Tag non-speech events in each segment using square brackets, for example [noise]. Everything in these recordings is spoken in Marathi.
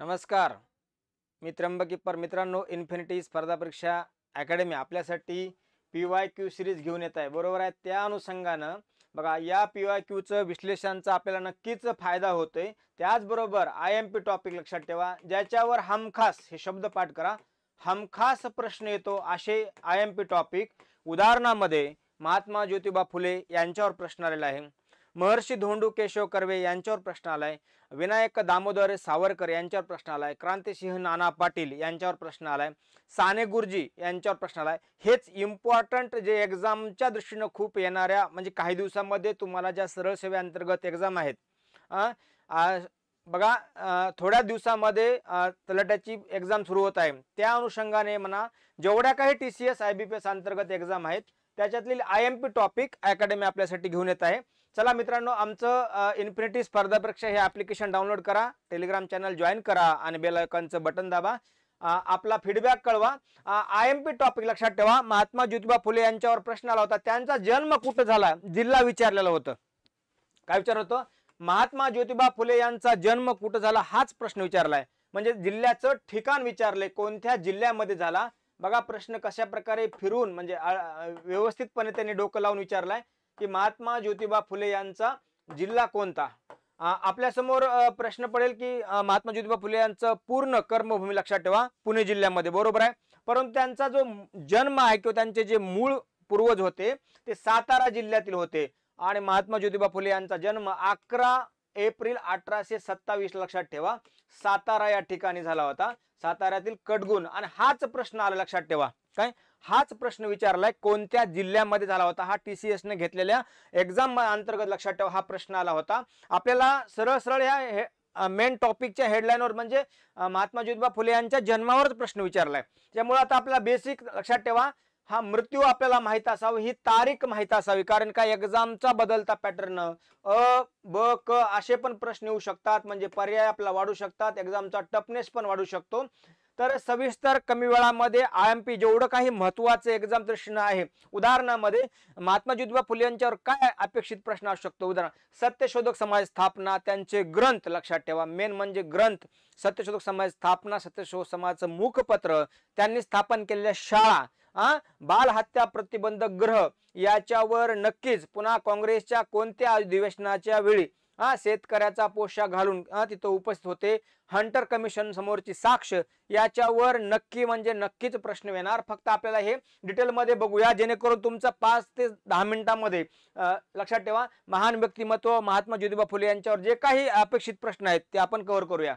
नमस्कार मी त्र्यंबकी मित्रांनो इन्फिनिटी स्पर्धा परीक्षा अकॅडमी आपल्यासाठी पी वाय क्यू सिरीज घेऊन येत आहे बरोबर आहे त्या अनुषंगानं बघा या पी वाय क्यूचं विश्लेषणचा आपल्याला नक्कीच फायदा होतोय त्याचबरोबर आय एम पी टॉपिक लक्षात ठेवा ज्याच्यावर हमखास हे शब्द पाठ करा हमखास प्रश्न येतो असे आय एम पी टॉपिक उदाहरणामध्ये महात्मा ज्योतिबा फुले यांच्यावर प्रश्न आलेला आहे महर्षी धोंडू केशव कर्वे यांच्यावर प्रश्न आलाय विनायक दामोदर सावरकर यांच्यावर प्रश्न आलाय क्रांतिसिंह नाना पाटील यांच्यावर प्रश्न आलाय साने गुरुजी यांच्यावर प्रश्न आलाय हेच इम्पॉर्टंट जे एक्झामच्या दृष्टीनं खूप येणाऱ्या म्हणजे काही दिवसांमध्ये तुम्हाला ज्या सरळ सेवेअंतर्गत एक्झाम आहेत बघा थोड्या दिवसामध्ये तलाट्याची एक्झाम सुरू होत आहे त्या अनुषंगाने म्हणा जेवढ्या काही T C S I B P S अंतर्गत एक्झाम आहेत त्याच्यातील I M P topic academy आपल्यासाठी घेऊन येत आहे चला मित्रांनो आमचं इन्फिनिटी स्पर्धा परीक्षा हे ॲप्लिकेशन डाउनलोड करा टेलिग्राम चॅनल जॉईन करा आणि बेल आयकॉनचं बटन दाबा आपला फीडबॅक कळवा आय एम पी टॉपिक लक्षात ठेवा महात्मा ज्योतिबा फुले यांच्यावर प्रश्न आला होता त्यांचा जन्म कुठं झाला जिल्हा विचारलेला होतं काय विचार होतं महात्मा ज्योतिबा फुले यांचा जन्म कुठं झाला हाच प्रश्न विचारलाय म्हणजे जिल्ह्याचं ठिकाण विचारले कोणत्या जिल्ह्यामध्ये झाला बघा प्रश्न कशा प्रकारे फिरून म्हणजे व्यवस्थितपणे त्यांनी डोकं लावून विचारलाय की महात्मा ज्योतिबा फुले यांचा जिल्हा कोणता समोर प्रश्न पडेल की महात्मा ज्योतिबा फुले यांचं पूर्ण कर्मभूमी लक्षात ठेवा पुणे जिल्ह्यामध्ये बरोबर आहे परंतु त्यांचा जो जन्म आहे किंवा त्यांचे जे मूळ पूर्वज होते ते सातारा जिल्ह्यातील होते आणि महात्मा ज्योतिबा फुले यांचा जन्म अकरा एप्रिल अठराशे सत्तावीस लक्षात ठेवा सातारा या ठिकाणी झाला होता साताऱ्यातील कटगुण आणि हाच प्रश्न आला लक्षात ठेवा काय हाच प्रश्न विचारलाय कोणत्या जिल्ह्यामध्ये झाला होता हा टी सी एसने घेतलेल्या एक्झाम अंतर्गत लक्षात ठेवा हा प्रश्न आला होता आपल्याला सरळ सरळ या मेन टॉपिकच्या हेडलाईनवर म्हणजे महात्मा ज्योतिबा फुले यांच्या जन्मावरच प्रश्न विचारलाय त्यामुळे आता आपला बेसिक लक्षात ठेवा हा मृत्यू आपल्याला माहीत असावा ही तारीख माहीत असावी कारण का एक्झामचा बदलता पॅटर्न अ ब क असे पण प्रश्न येऊ शकतात म्हणजे पर्याय आपला वाढू शकतात एक्झामचा टफनेस पण वाढू शकतो तर सविस्तर कमी वेळामध्ये आय एम पी जेवढं काही महत्वाचं एक्झाम प्रश्न आहे उदाहरणामध्ये महात्मा ज्योतिबा फुले यांच्यावर काय अपेक्षित प्रश्न असू शकतो उदाहरण सत्यशोधक समाज स्थापना त्यांचे ग्रंथ लक्षात ठेवा मेन म्हणजे ग्रंथ सत्यशोधक समाज स्थापना सत्यशोधक समाजाचं मुखपत्र त्यांनी स्थापन केलेल्या शाळा बालहत्या प्रतिबंधक ग्रह याच्यावर नक्कीच पुन्हा काँग्रेसच्या कोणत्या अधिवेशनाच्या वेळी हा शेतकऱ्याचा पोशाख घालून तिथं उपस्थित होते हंटर कमिशन समोरची साक्ष याच्यावर नक्की म्हणजे नक्कीच प्रश्न येणार फक्त आपल्याला हे डिटेलमध्ये बघूया जेणेकरून तुमचा पाच ते दहा मिनिटांमध्ये लक्षात ठेवा महान व्यक्तिमत्व महात्मा ज्योतिबा फुले यांच्यावर जे काही अपेक्षित प्रश्न आहेत ते आपण कव्हर करूया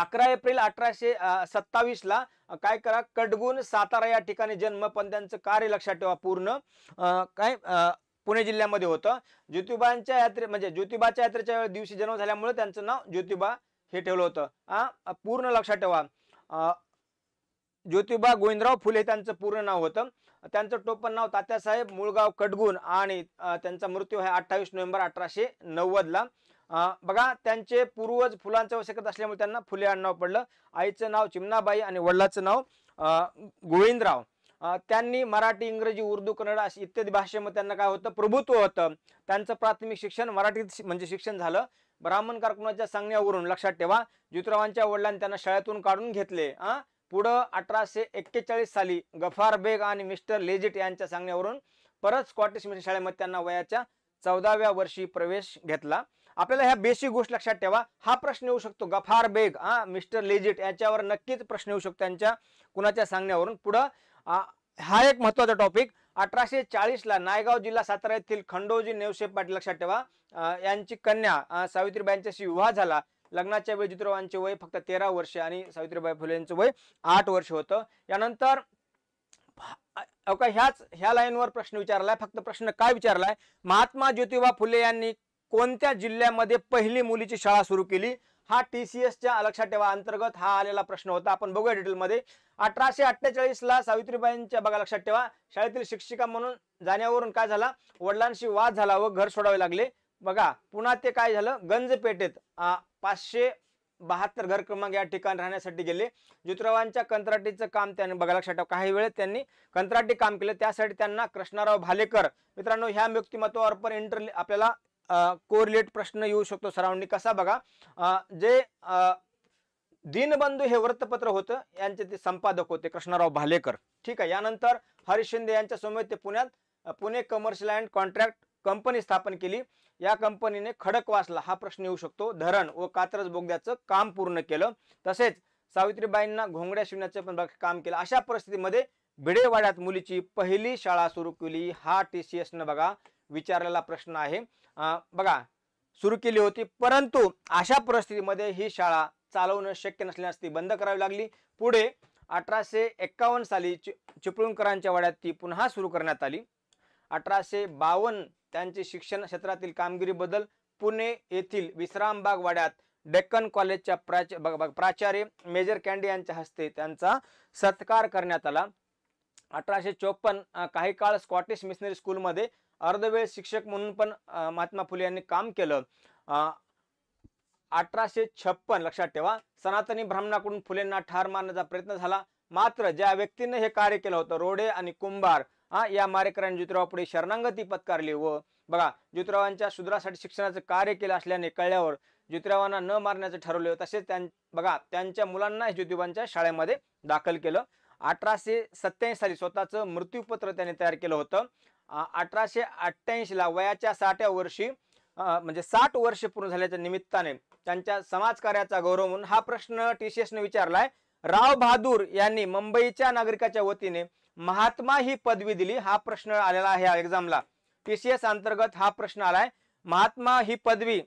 अकरा एप्रिल अठराशे सत्तावीस ला काय करा कडगुण सातारा या ठिकाणी जन्म पण त्यांचं कार्य लक्षात ठेवा पूर्ण काय पुणे जिल्ह्यामध्ये होतं ज्योतिबांच्या यात्रे म्हणजे ज्योतिबाच्या यात्रेच्या दिवशी जन्म झाल्यामुळे त्यांचं नाव ज्योतिबा हे ठेवलं होतं हा पूर्ण लक्षात ठेवा ज्योतिबा गोविंदराव फुले त्यांचं पूर्ण नाव होतं त्यांचं टोपण नाव तात्यासाहेब मुळगाव कटगुण आणि त्यांचा मृत्यू आहे अठ्ठावीस नोव्हेंबर अठराशे नव्वदला बघा त्यांचे पूर्वज फुलांचं आवश्यकता असल्यामुळे त्यांना फुले आडनाव पडलं आईचं नाव चिमनाबाई आणि वडिलाचं नाव गोविंदराव त्यांनी मराठी इंग्रजी उर्दू कन्नड अशी इत्यादी भाषेमध्ये त्यांना काय होतं प्रभुत्व होतं त्यांचं प्राथमिक शिक्षण मराठीत म्हणजे शिक्षण झालं ब्राह्मण कारकुनाच्या सांगण्यावरून लक्षात ठेवा ज्योतिरावांच्या वडिलांनी त्यांना शाळेतून काढून घेतले हा पुढं अठराशे एक्केचाळीस साली गफार बेग आणि मिस्टर लेजिट यांच्या सांगण्यावरून परत स्कॉटिश मिशन शाळेमध्ये त्यांना वयाच्या चौदाव्या वर्षी प्रवेश घेतला आपल्याला ह्या बेसिक गोष्ट लक्षात ठेवा हा प्रश्न येऊ शकतो गफार बेग हा मिस्टर लेजिट याच्यावर नक्कीच प्रश्न येऊ शकतो त्यांच्या कुणाच्या सांगण्यावरून पुढं हा एक महत्वाचा टॉपिक अठराशे चाळीसला नायगाव जिल्हा सातारा येथील खंडोजी नेवसे पाटील लक्षात ठेवा यांची कन्या सावित्रीबाईंच्याशी विवाह झाला लग्नाच्या वेळी ज्योतिरावांचे वय फक्त तेरा वर्षे आणि सावित्रीबाई फुले यांचं वय आठ वर्ष होतं यानंतर ओका ह्याच ह्या लाईनवर प्रश्न विचारलाय फक्त प्रश्न काय विचारलाय महात्मा ज्योतिबा फुले यांनी कोणत्या जिल्ह्यामध्ये पहिली मुलीची शाळा सुरू केली हा टी सी एसच्या लक्षात ठेवा अंतर्गत हा आलेला प्रश्न होता आपण बघूया डिटेलमध्ये अठराशे अठ्ठेचाळीसला सावित्रीबाईंच्या बघा लक्षात ठेवा शाळेतील शिक्षिका म्हणून जाण्यावरून काय झाला वडिलांशी वाद झाला व घर सोडावे लागले बघा पुन्हा ते काय झालं गंजपेठेत पाचशे बहात्तर घर क्रमांक या ठिकाणी राहण्यासाठी गेले ज्योतिरावांच्या कंत्राटीचं काम त्यांनी बघा लक्षात ठेवा काही वेळेत त्यांनी कंत्राटी काम केलं त्यासाठी त्यांना कृष्णाराव भालेकर मित्रांनो ह्या व्यक्तिमत्वावर पण इंटर आपल्याला कोरिलेट प्रश्न येऊ शकतो सराउंडिंग कसा बघा जे दीनबंधू हे वृत्तपत्र होतं यांचे ते संपादक होते कृष्णराव भालेकर ठीक आहे यानंतर हरीश शिंदे यांच्या समोर ते पुण्यात Pune commercial and contract company स्थापन केली या कंपनीने खडकवासला हा प्रश्न येऊ शकतो धरण व कात्रज बोगद्याचं काम पूर्ण केलं तसेच सावित्रीबाईंना घोंगड्या शिवण्याचं पण काम केलं अशा परिस्थितीमध्ये भिडेवाड्यात मुलीची पहिली शाळा सुरू केली हा टी सी एसनं बघा विचारलेला प्रश्न आहे बघा सुरू केली होती परंतु अशा परिस्थितीमध्ये ही शाळा चालवणं शक्य नसल्यास ती बंद करावी लागली पुढे अठराशे एक्कावन्न साली चि चिपळूणकरांच्या वाड्यात ती पुन्हा सुरू करण्यात आली अठराशे बावन्न त्यांचे शिक्षण क्षेत्रातील कामगिरीबद्दल पुणे येथील विश्रामबाग वाड्यात डेक्कन कॉलेजच्या प्राच प्राचार्य मेजर कॅन्डी यांच्या हस्ते त्यांचा सत्कार करण्यात आला अठराशे चोपन्न काही काळ स्कॉटिश मिशनरी स्कूलमध्ये अर्धवेळ शिक्षक म्हणून पण महात्मा फुले यांनी काम केलं अठराशे छप्पन लक्षात ठेवा सनातनी ब्राह्मणाकडून फुलेंना ठार मारण्याचा प्रयत्न झाला मात्र ज्या व्यक्तीने हे कार्य केलं होतं रोडे आणि कुंभार हा या मारेकऱ्यांनी ज्योतिराव पुढे शरणांगती पत्कारली व बघा ज्योतिरावांच्या शूद्रासाठी शिक्षणाचं कार्य केलं असल्याने कळल्यावर ज्योतिरावांना न मारण्याचं ठरवले तसेच त्यां बघा त्यांच्या मुलांना ज्योतिबांच्या शाळेमध्ये दाखल केलं अठराशे सत्याऐंशी साली स्वतःचं मृत्यूपत्र त्याने तयार केलं होतं अठराशे अठ्ठ्याऐंशीला वयाच्या साठ्या वर्षी म्हणजे साठ वर्ष पूर्ण झाल्याच्या निमित्ताने त्यांच्या समाजकार्याचा गौरव म्हणून हा प्रश्न टी सी एसने विचारलाय राव बहादूर यांनी मुंबईच्या नागरिकाच्या वतीने महात्मा ही पदवी दिली हा प्रश्न आलेला आहे एक्झामला टी सी एस अंतर्गत हा प्रश्न आलाय महात्मा ही पदवी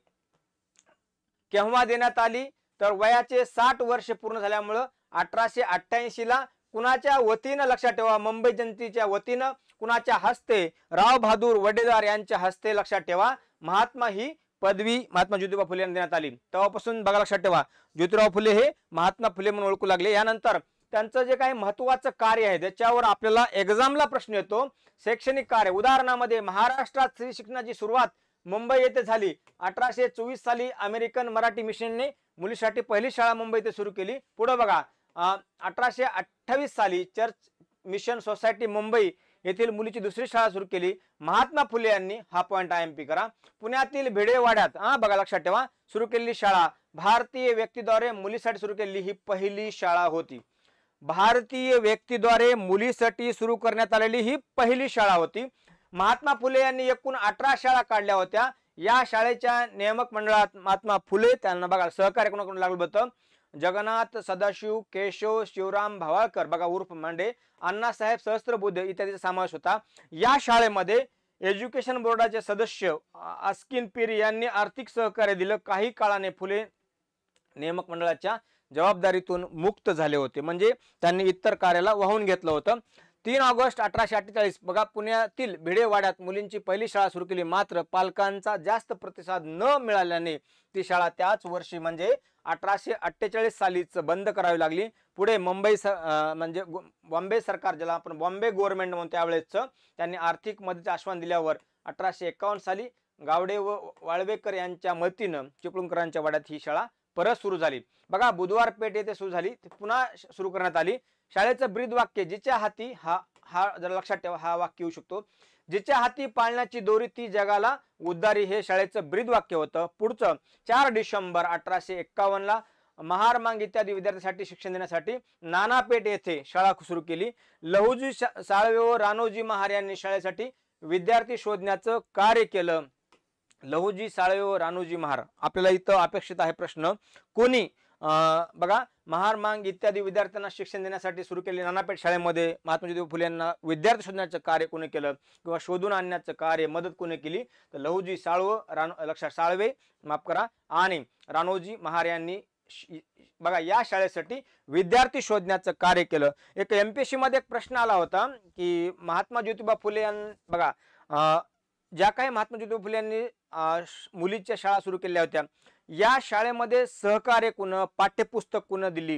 केव्हा देण्यात आली तर वयाचे साठ वर्ष पूर्ण झाल्यामुळं अठराशे अठ्ठ्याऐंशीला कुणाच्या वतीनं लक्षात ठेवा मुंबई जनतेच्या वतीनं कुणाच्या हस्ते राव बहादूर वडेदार यांच्या हस्ते लक्षात ठेवा महात्मा ही पदवी महात्मा ज्योतिबा फुले यांना देण्यात आली तेव्हापासून बघा लक्षात ठेवा ज्योतिराव फुले हे महात्मा फुले म्हणून ओळखू लागले यानंतर त्यांचं जे काही महत्वाचं कार्य आहे त्याच्यावर आपल्याला एक्झामला प्रश्न येतो शैक्षणिक कार्य उदाहरणामध्ये महाराष्ट्रात स्त्री शिक्षणाची सुरुवात मुंबई येथे झाली अठराशे चोवीस साली अमेरिकन मराठी मिशनने मुलीसाठी पहिली शाळा मुंबई येथे सुरू केली पुढे बघा अठराशे अठ्ठावीस साली चर्च मिशन सोसायटी मुंबई येथील मुलीची दुसरी शाळा सुरू केली महात्मा फुले यांनी हा पॉईंट आय एम पी करा पुण्यातील भिडेवाड्यात हा बघा लक्षात ठेवा सुरू केलेली शाळा भारतीय व्यक्तीद्वारे मुलीसाठी सुरू केलेली ही पहिली शाळा होती भारतीय व्यक्तीद्वारे मुलीसाठी सुरू करण्यात आलेली ही पहिली शाळा होती महात्मा फुले यांनी एकूण अठरा शाळा काढल्या होत्या या शाळेच्या नियामक मंडळात महात्मा फुले त्यांना बघा सहकार्य कोणाकडून लागलं होतं जगन्नाथ सदाशिव केशव शिवराम भावाळकर बघा उर्फ मांडे अण्णासाहेब सहस्त्रबुद्ध इत्यादीचा समावेश होता या शाळेमध्ये एज्युकेशन बोर्डाचे सदस्य अस्किन पीर यांनी आर्थिक सहकार्य दिलं काही काळाने फुले नियमक मंडळाच्या जबाबदारीतून मुक्त झाले होते म्हणजे त्यांनी इतर कार्याला वाहून घेतलं होतं तीन ऑगस्ट अठराशे अठ्ठेचाळीस बघा पुण्यातील भिडेवाड्यात मुलींची पहिली शाळा सुरू केली मात्र पालकांचा जास्त प्रतिसाद न मिळाल्याने ती शाळा त्याच वर्षी म्हणजे अठराशे अठ्ठेचाळीस सालीच बंद करावी लागली पुढे मुंबई म्हणजे बॉम्बे सरकार ज्याला आपण बॉम्बे गव्हर्नमेंट म्हणून त्यावेळेसचं त्यांनी आर्थिक मदतीचे आश्वासन दिल्यावर अठराशे एक्कावन्न साली गावडे व वाळवेकर यांच्या मतीनं चिपळूणकरांच्या वाड्यात ही शाळा परत सुरू झाली बघा बुधवार पेठ येथे सुरू झाली पुन्हा सुरू करण्यात आली शाळेचं ब्रीद वाक्य जिच्या हाती हा हा जरा लक्षात ठेवा हा वाक्य येऊ शकतो जिच्या हाती पाळण्याची दोरी ती जगाला उद्धारी हे शाळेचं ब्रीद वाक्य होतं पुढचं चार डिसेंबर अठराशे एक्कावन्नला महार मांग इत्यादी विद्यार्थ्यांसाठी शिक्षण देण्यासाठी नानापेठ येथे शाळा सुरू केली लहुजी साळवे व रानोजी महार यांनी शाळेसाठी विद्यार्थी शोधण्याचं कार्य केलं लहुजी साळवे व रानोजी महार आपल्याला इथं अपेक्षित आहे प्रश्न कोणी बघा महार मांग इत्यादी विद्यार्थ्यांना शिक्षण देण्यासाठी सुरू केले नानापेठ शाळेमध्ये महात्मा ज्योतिबा फुले यांना विद्यार्थी शोधण्याचं कार्य कोणी केलं किंवा शोधून आणण्याचं कार्य मदत कोणी केली तर लहूजी साळव रान लक्षात साळवे माफ करा आणि रानोजी महार यांनी बघा या शाळेसाठी विद्यार्थी शोधण्याचं कार्य केलं एक एम पी एस सीमध्ये एक प्रश्न आला होता की महात्मा ज्योतिबा फुले यां बघा ज्या काही महात्मा ज्योतिबा फुले यांनी मुलीच्या शाळा सुरू केल्या होत्या या शाळेमध्ये सहकार्य कुणं पाठ्यपुस्तक कुणं दिली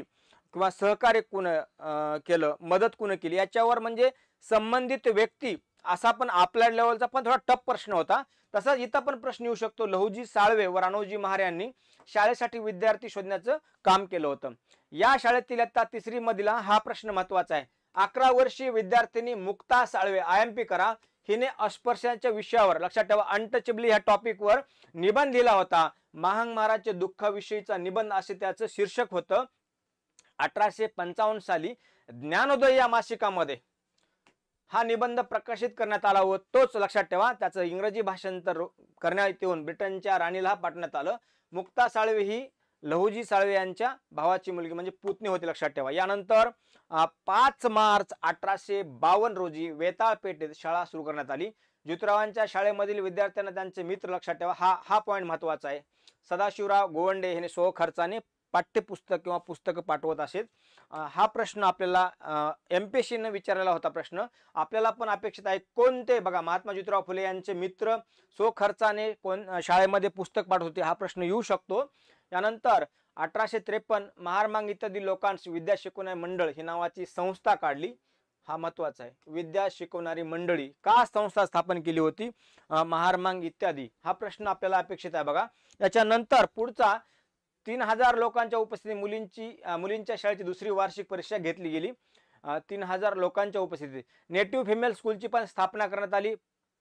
किंवा सहकार्य कुणं केलं मदत कुणं केली याच्यावर म्हणजे संबंधित व्यक्ती असा पण आपल्या लेवलचा पण थोडा टप प्रश्न होता तसाच इथं पण प्रश्न येऊ शकतो लहुजी साळवे व राणोजी महार यांनी शाळेसाठी विद्यार्थी शोधण्याचं काम केलं होतं या शाळेतील आता तिसरी मधीला हा प्रश्न महत्वाचा आहे अकरा वर्षीय विद्यार्थ्यांनी Mukta Salve I M P करा हिने अस्पृश्यांच्या विषयावर लक्षात ठेवा अनटचेबली ह्या टॉपिकवर निबंध लिहिला होता महांगमाराच्या दुःखाविषयीचा निबंध असे त्याचं शीर्षक होतं अठराशे पंचावन्न साली ज्ञानोदय या मासिकामध्ये हा निबंध प्रकाशित करण्यात आला व तोच लक्षात ठेवा त्याचं इंग्रजी भाषांतर करण्यात येऊन ब्रिटनच्या राणीला पाठवण्यात आलं मुक्ता साळवे ही लहुजी साळवे यांच्या भावाची मुलगी म्हणजे पुतणी होती लक्षात ठेवा यानंतर पाच मार्च अठराशे बावन्न रोजी वेताळपेठेत शाळा सुरू करण्यात आली ज्योतिरावांच्या शाळेमधील विद्यार्थ्यांना त्यांचे मित्र लक्षात ठेवा हा हा पॉईंट महत्वाचा आहे सदाशिवराव गोवंडे यांनी स्वखर्चाने पाठ्यपुस्तक किंवा पुस्तकं पाठवत असेल हा प्रश्न आपल्याला एम पी सीनं विचारलेला होता प्रश्न आपल्याला पण अपेक्षित आहे कोणते बघा महात्मा ज्योतिराव फुले यांचे मित्र स्वखर्चाने कोण शाळेमध्ये पुस्तक पाठवते हा प्रश्न येऊ शकतो यानंतर अठराशे त्रेपन्न महारमांग इत्यादी लोकांस विद्या शिकवणारी मंडळ ही नावाची संस्था काढली हा महत्वाचा आहे विद्या शिकवणारी मंडळी का संस्था स्थापन केली होती महारमांग इत्यादी हा प्रश्न आपल्याला अपेक्षित आहे बघा याच्यानंतर पुढचा तीन हजार लोकांच्या उपस्थिती मुलींची मुलींच्या शाळेची दुसरी वार्षिक परीक्षा घेतली गेली तीन हजार लोकांच्या उपस्थितीत नेटिव्ह फिमेल स्कूलची पण स्थापना करण्यात आली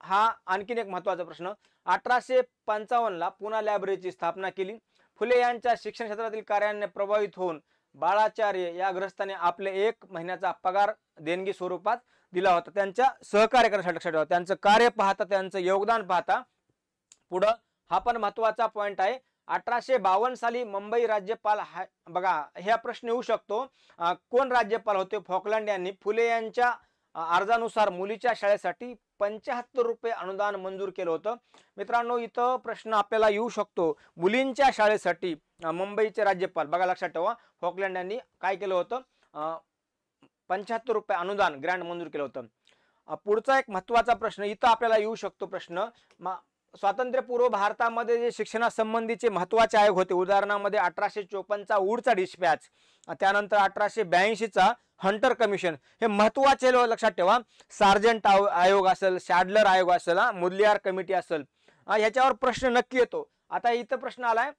हा आणखीन एक महत्वाचा प्रश्न अठराशे पंचावन्नला पुणा लायब्ररीची स्थापना केली फुले यांच्या शिक्षण क्षेत्रातील कार्याने प्रभावित होऊन बाळाचार्य या ग्रस्ताने आपले एक महिन्याचा पगार देणगी स्वरूपात दिला होता त्यांच्या सहकार्य करण्यासाठी लक्षात ठेवा त्यांचं कार्य पाहता त्यांचं योगदान पाहता पुढं हा पण महत्वाचा पॉइंट आहे अठराशे बावन्न साली मुंबई राज्यपाल हा बघा ह्या प्रश्न येऊ शकतो कोण राज्यपाल होते फॉकलंड यांनी फुले यांच्या अर्जानुसार मुलीच्या शाळेसाठी पंच्याहत्तर रुपये अनुदान मंजूर केलं होतं मित्रांनो इथं प्रश्न आपल्याला येऊ शकतो मुलींच्या शाळेसाठी मुंबईचे राज्यपाल बघा लक्षात ठेवा फॉकलँड यांनी काय केलं होतं पंच्याहत्तर रुपये अनुदान ग्रँड मंजूर केलं होतं पुढचा एक महत्त्वाचा प्रश्न इथं आपल्याला येऊ शकतो प्रश्न स्वातंत्र्यपूर्व भारतामध्ये जे शिक्षणासंबंधीचे महत्त्वाचे आयोग होते उदाहरणामध्ये अठराशे चोपन्नचा ऊडचा डिस्पॅच त्यानंतर अठराशे ब्याऐंशीचा हंटर कमिशन हे महत्वाचे लक्षात ठेवा सार्जंट आयोग असेल शॅडलर आयोग असेल हा मुदलियार कमिटी असेल ह्याच्यावर प्रश्न नक्की येतो आता इथं प्रश्न आलाय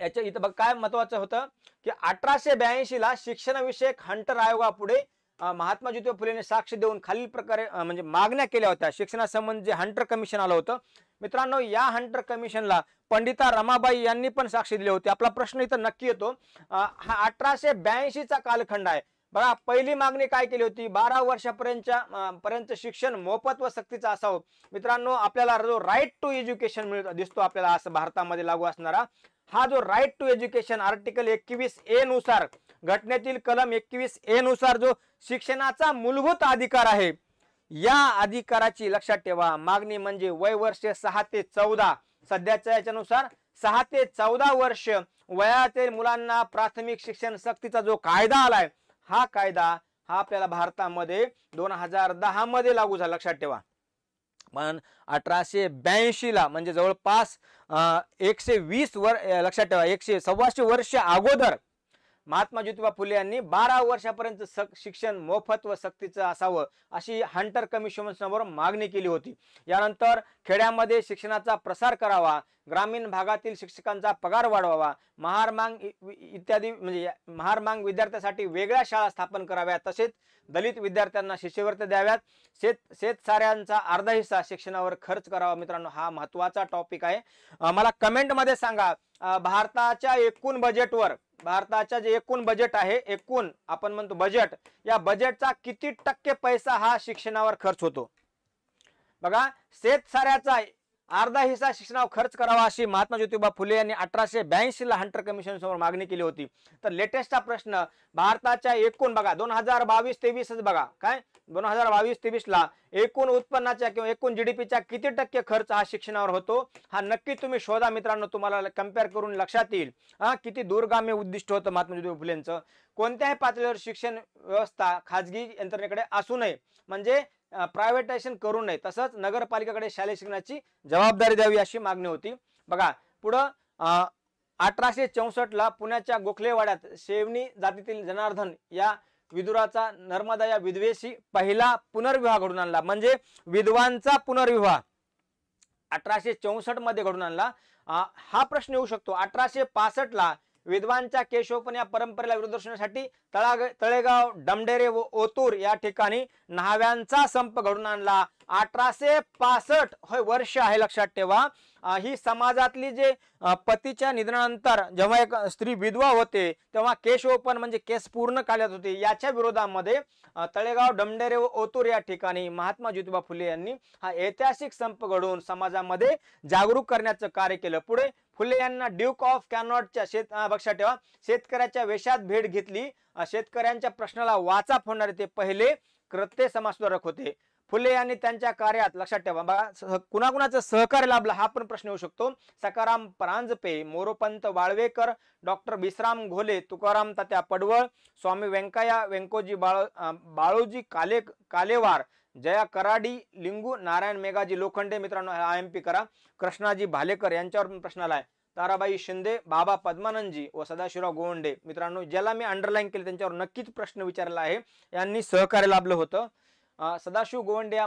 याच्या इथं बघ काय महत्वाचं होतं की अठराशे ब्याऐंशी ला शिक्षणविषयक हंटर आयोगापुढे महात्मा ज्योतिबा फुलेने साक्ष देऊन खालील प्रकारे म्हणजे मागण्या केल्या होत्या शिक्षणासंबंधी जे हंटर कमिशन आलं होतं मित्रांनो या हंटर कमिशनला पंडिता रमाबाई यांनी पण साक्षी दिली होती आपला प्रश्न इथं नक्की येतो हा अठराशे ब्याऐंशीचा कालखंड आहे बघा पहिली मागणी काय केली होती बारा वर्षापर्यंतच्या पर्यंत शिक्षण मोफत व सक्तीचं असावं मित्रांनो आपल्याला जो राईट टू एज्युकेशन मिळतो दिसतो आपल्याला असं भारतामध्ये लागू असणारा हा जो राईट टू एज्युकेशन आर्टिकल एकवीस ए नुसार घटनेतील कलम एकवीस ए नुसार जो शिक्षणाचा मूलभूत अधिकार आहे या अधिकाराची लक्षात ठेवा मागणी म्हणजे वय वर्ष सहा ते चौदा सध्याच्या याच्यानुसार सहा ते चौदा वर्ष वयातील मुलांना प्राथमिक शिक्षण सक्तीचा जो कायदा आलाय हा कायदा हा आपल्याला भारतामध्ये दोन हजार दहा मध्ये लागू झाला लक्षात ठेवा पण अठराशे ब्याऐंशी ला म्हणजे जवळपास एकशे वीस वर लक्षात ठेवा एकशे सव्वाशे वर्ष अगोदर महात्मा ज्योतिबा फुले यांनी बारा वर्षापर्यंत सक शिक्षण मोफत व सक्तीचं असावं अशी हंटर समोर मागणी केली होती यानंतर खेड्यामध्ये शिक्षणाचा प्रसार करावा ग्रामीण भागातील शिक्षकांचा पगार वाढवावा महारमांग इत्यादी म्हणजे महारमांग विद्यार्थ्यांसाठी वेगळ्या शाळा स्थापन कराव्या तसेच दलित विद्यार्थ्यांना शिष्यवृत्ती द्याव्यात शेत शेतसाऱ्यांचा अर्धा हिस्सा शिक्षणावर खर्च करावा मित्रांनो हा महत्वाचा टॉपिक आहे मला कमेंटमध्ये सांगा भारताच्या एकूण बजेटवर भारताच्या जे एकूण बजेट आहे एकूण आपण म्हणतो बजेट या बजेटचा किती टक्के पैसा हा शिक्षणावर खर्च होतो बघा शेतसाऱ्याचा अर्धा हिस्सा शिक्षणावर खर्च करावा अशी महात्मा ज्योतिबा फुले यांनी अठराशे ब्याऐंशीला हंटर कमिशन समोर मागणी केली होती तर लेटेस्टचा प्रश्न भारताच्या एकूण बघा दोन हजार बावीस तेवीसच बघा काय दोन हजार बावीस तेवीस ला एकूण उत्पन्नाच्या किंवा एकूण जीडीपीचा किती टक्के खर्च हा शिक्षणावर होतो हा नक्की तुम्ही शोधा मित्रांनो तुम्हाला कम्पेअर करून लक्षात येईल हा किती दूरगामी उद्दिष्ट होतं महात्मा ज्योतिबा फुलेंचं कोणत्याही पातळीवर शिक्षण व्यवस्था खाजगी यंत्रणेकडे असू नये म्हणजे प्रायव्हेटायझेशन करू नये तसंच नगरपालिकेकडे शालेय शिक्षणाची जबाबदारी द्यावी अशी मागणी होती बघा पुढं अठराशे चौसष्टला पुण्याच्या गोखलेवाड्यात शेवणी जातीतील जनार्दन या विदुराचा नर्मदा या विधवेशी पहिला पुनर्विवाह घडून आणला म्हणजे विधवांचा पुनर्विवाह अठराशे चौसष्ट मध्ये घडून आणला हा प्रश्न येऊ शकतो अठराशे पासष्टला ला विद्वांच्या केशोपन या परंपरेला विरोध दर्शवण्यासाठी तळाग तळेगाव डमडेरे व ओतूर या ठिकाणी न्हाव्यांचा संप घडून आणला अठराशे पासष्ट हे वर्ष आहे लक्षात ठेवा ही समाजातली जे पतीच्या निधनानंतर जेव्हा एक स्त्री विधवा होते तेव्हा ओपन म्हणजे केस पूर्ण काढत होते याच्या विरोधामध्ये तळेगाव डमडेरे व ओतूर या ठिकाणी महात्मा ज्योतिबा फुले यांनी हा ऐतिहासिक संप घडवून समाजामध्ये जागरूक करण्याचं कार्य केलं पुढे फुले यांना ड्यूक ऑफ कॅनॉटच्या शेत लक्षात ठेवा शेतकऱ्याच्या वेशात भेट घेतली शेतकऱ्यांच्या प्रश्नाला वाचा फोडणारे ते पहिले कृत्य समाजसुधारक होते फुले यांनी त्यांच्या कार्यात लक्षात ठेवा बघा कुणाकुणाचं सहकार्य लाभला हा पण प्रश्न येऊ शकतो सकाराम परांजपे मोरोपंत वाळवेकर डॉक्टर बिश्राम घोले तुकाराम तात्या पडवळ स्वामी व्यंकय्या व्यंकोजी बाळ बाळोजी काले कालेवार जया कराडी लिंगू नारायण मेघाजी लोखंडे मित्रांनो आय एम पी करा कृष्णाजी भालेकर यांच्यावर पण प्रश्न आलाय ताराबाई शिंदे बाबा पद्मानंदजी व सदाशिवराव गोवंडे मित्रांनो ज्याला मी अंडरलाईन केले त्यांच्यावर नक्कीच प्रश्न विचारला आहे यांनी सहकार्य लाभलं होतं सदाशिव गोवंडे या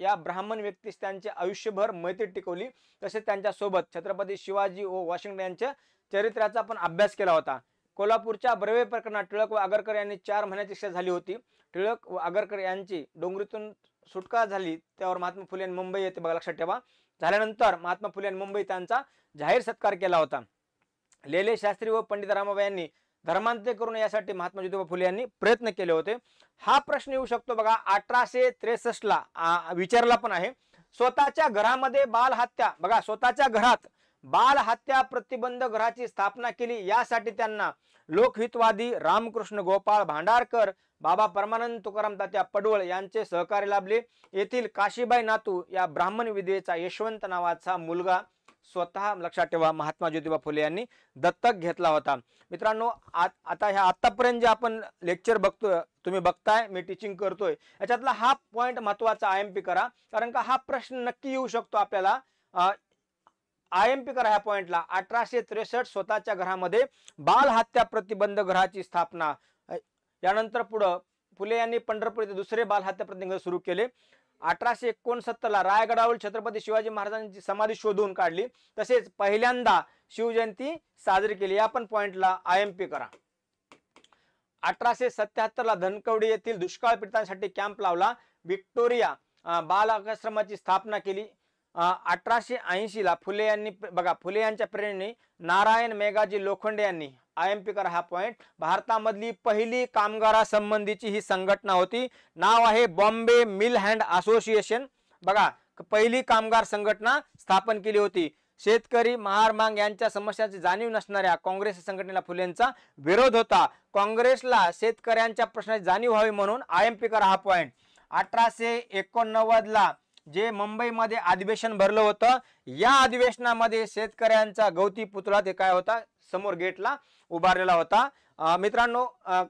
या ब्राह्मण व्यक्तीस त्यांचे आयुष्यभर मैत्री टिकवली तसेच त्यांच्यासोबत छत्रपती शिवाजी व वॉशिंग्टन यांच्या चरित्राचा पण अभ्यास केला होता कोल्हापूरच्या ब्रवे प्रकरणात टिळक व आगरकर यांनी चार महिन्याची शिक्षा झाली होती टिळक व आगरकर यांची डोंगरीतून सुटका झाली त्यावर महात्मा फुले यांनी मुंबई येथे बघा लक्षात ठेवा झाल्यानंतर महात्मा फुले यांनी मुंबई त्यांचा जाहीर सत्कार केला होता लेले शास्त्री व पंडित रामाबाई यांनी धर्मांतर करून यासाठी महात्मा ज्योतिबा फुले यांनी प्रयत्न केले होते हा प्रश्न येऊ शकतो बघा अठराशे त्रेसष्ट ला विचारला पण आहे स्वतःच्या घरामध्ये बालहत्या हत्या बघा स्वतःच्या घरात बालहत्या हत्या प्रतिबंध घराची स्थापना केली यासाठी त्यांना लोकहितवादी रामकृष्ण गोपाळ भांडारकर बाबा परमानंद तुकाराम तात्या पडवळ यांचे सहकार्य लाभले येथील काशीबाई नातू या ब्राह्मण विधेचा यशवंत नावाचा मुलगा स्वतः लक्षात ठेवा महात्मा ज्योतिबा फुले यांनी दत्तक घेतला होता मित्रांनो आता ह्या आतापर्यंत जे आपण लेक्चर बघतोय तुम्ही बघताय मी टीचिंग करतोय याच्यातला हा पॉईंट महत्वाचा आय एम पी करा कारण का हा प्रश्न नक्की येऊ शकतो आपल्याला आय एम पी करा ह्या पॉईंटला अठराशे त्रेसष्ट स्वतःच्या घरामध्ये बालहत्या प्रतिबंध ग्रहाची स्थापना यानंतर पुढं फुले यांनी पंढरपूर इथे दुसरे बालहत्या हत्या प्रतिबंध सुरू केले अठराशे ला रायगडावरील छत्रपती शिवाजी महाराजांची समाधी शोधून काढली तसेच पहिल्यांदा शिवजयंती साजरी केली या पण पॉइंटला आय एम पी करा अठराशे ला धनकवडी येथील दुष्काळ पीडितांसाठी कॅम्प लावला व्हिक्टोरिया बाल आश्रमाची स्थापना केली अठराशे ऐंशीला फुले यांनी बघा फुले यांच्या प्रेरणेने नारायण मेघाजी लोखंडे यांनी आय हा पॉइंट भारतामधली पहिली कामगारासंबंधीची ही संघटना होती नाव आहे बॉम्बे मिल हँड असोसिएशन बघा पहिली कामगार संघटना स्थापन केली होती शेतकरी महार मांग यांच्या समस्यांची जाणीव नसणाऱ्या काँग्रेस संघटनेला फुलेंचा विरोध होता काँग्रेसला शेतकऱ्यांच्या प्रश्नाची जाणीव व्हावी म्हणून आय एम हा पॉइंट अठराशे एकोणनव्वदला ला जे मुंबईमध्ये अधिवेशन भरलं होतं या अधिवेशनामध्ये शेतकऱ्यांचा गौती पुतळा ते काय होता समोर गेटला उभारलेला होता मित्रांनो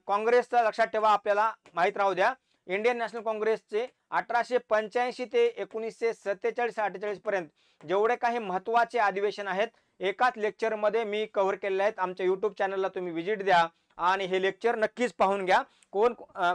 काँग्रेसचा लक्षात ठेवा आपल्याला माहीत राहू द्या इंडियन नॅशनल काँग्रेसचे अठराशे पंच्याऐंशी ते एकोणीसशे सत्तेचाळीस अठ्ठेचाळीस पर्यंत जेवढे काही महत्वाचे अधिवेशन आहेत एकाच लेक्चरमध्ये मी कव्हर केले आहेत आमच्या युट्यूब चॅनलला तुम्ही व्हिजिट द्या आणि हे लेक्चर नक्कीच पाहून घ्या कोण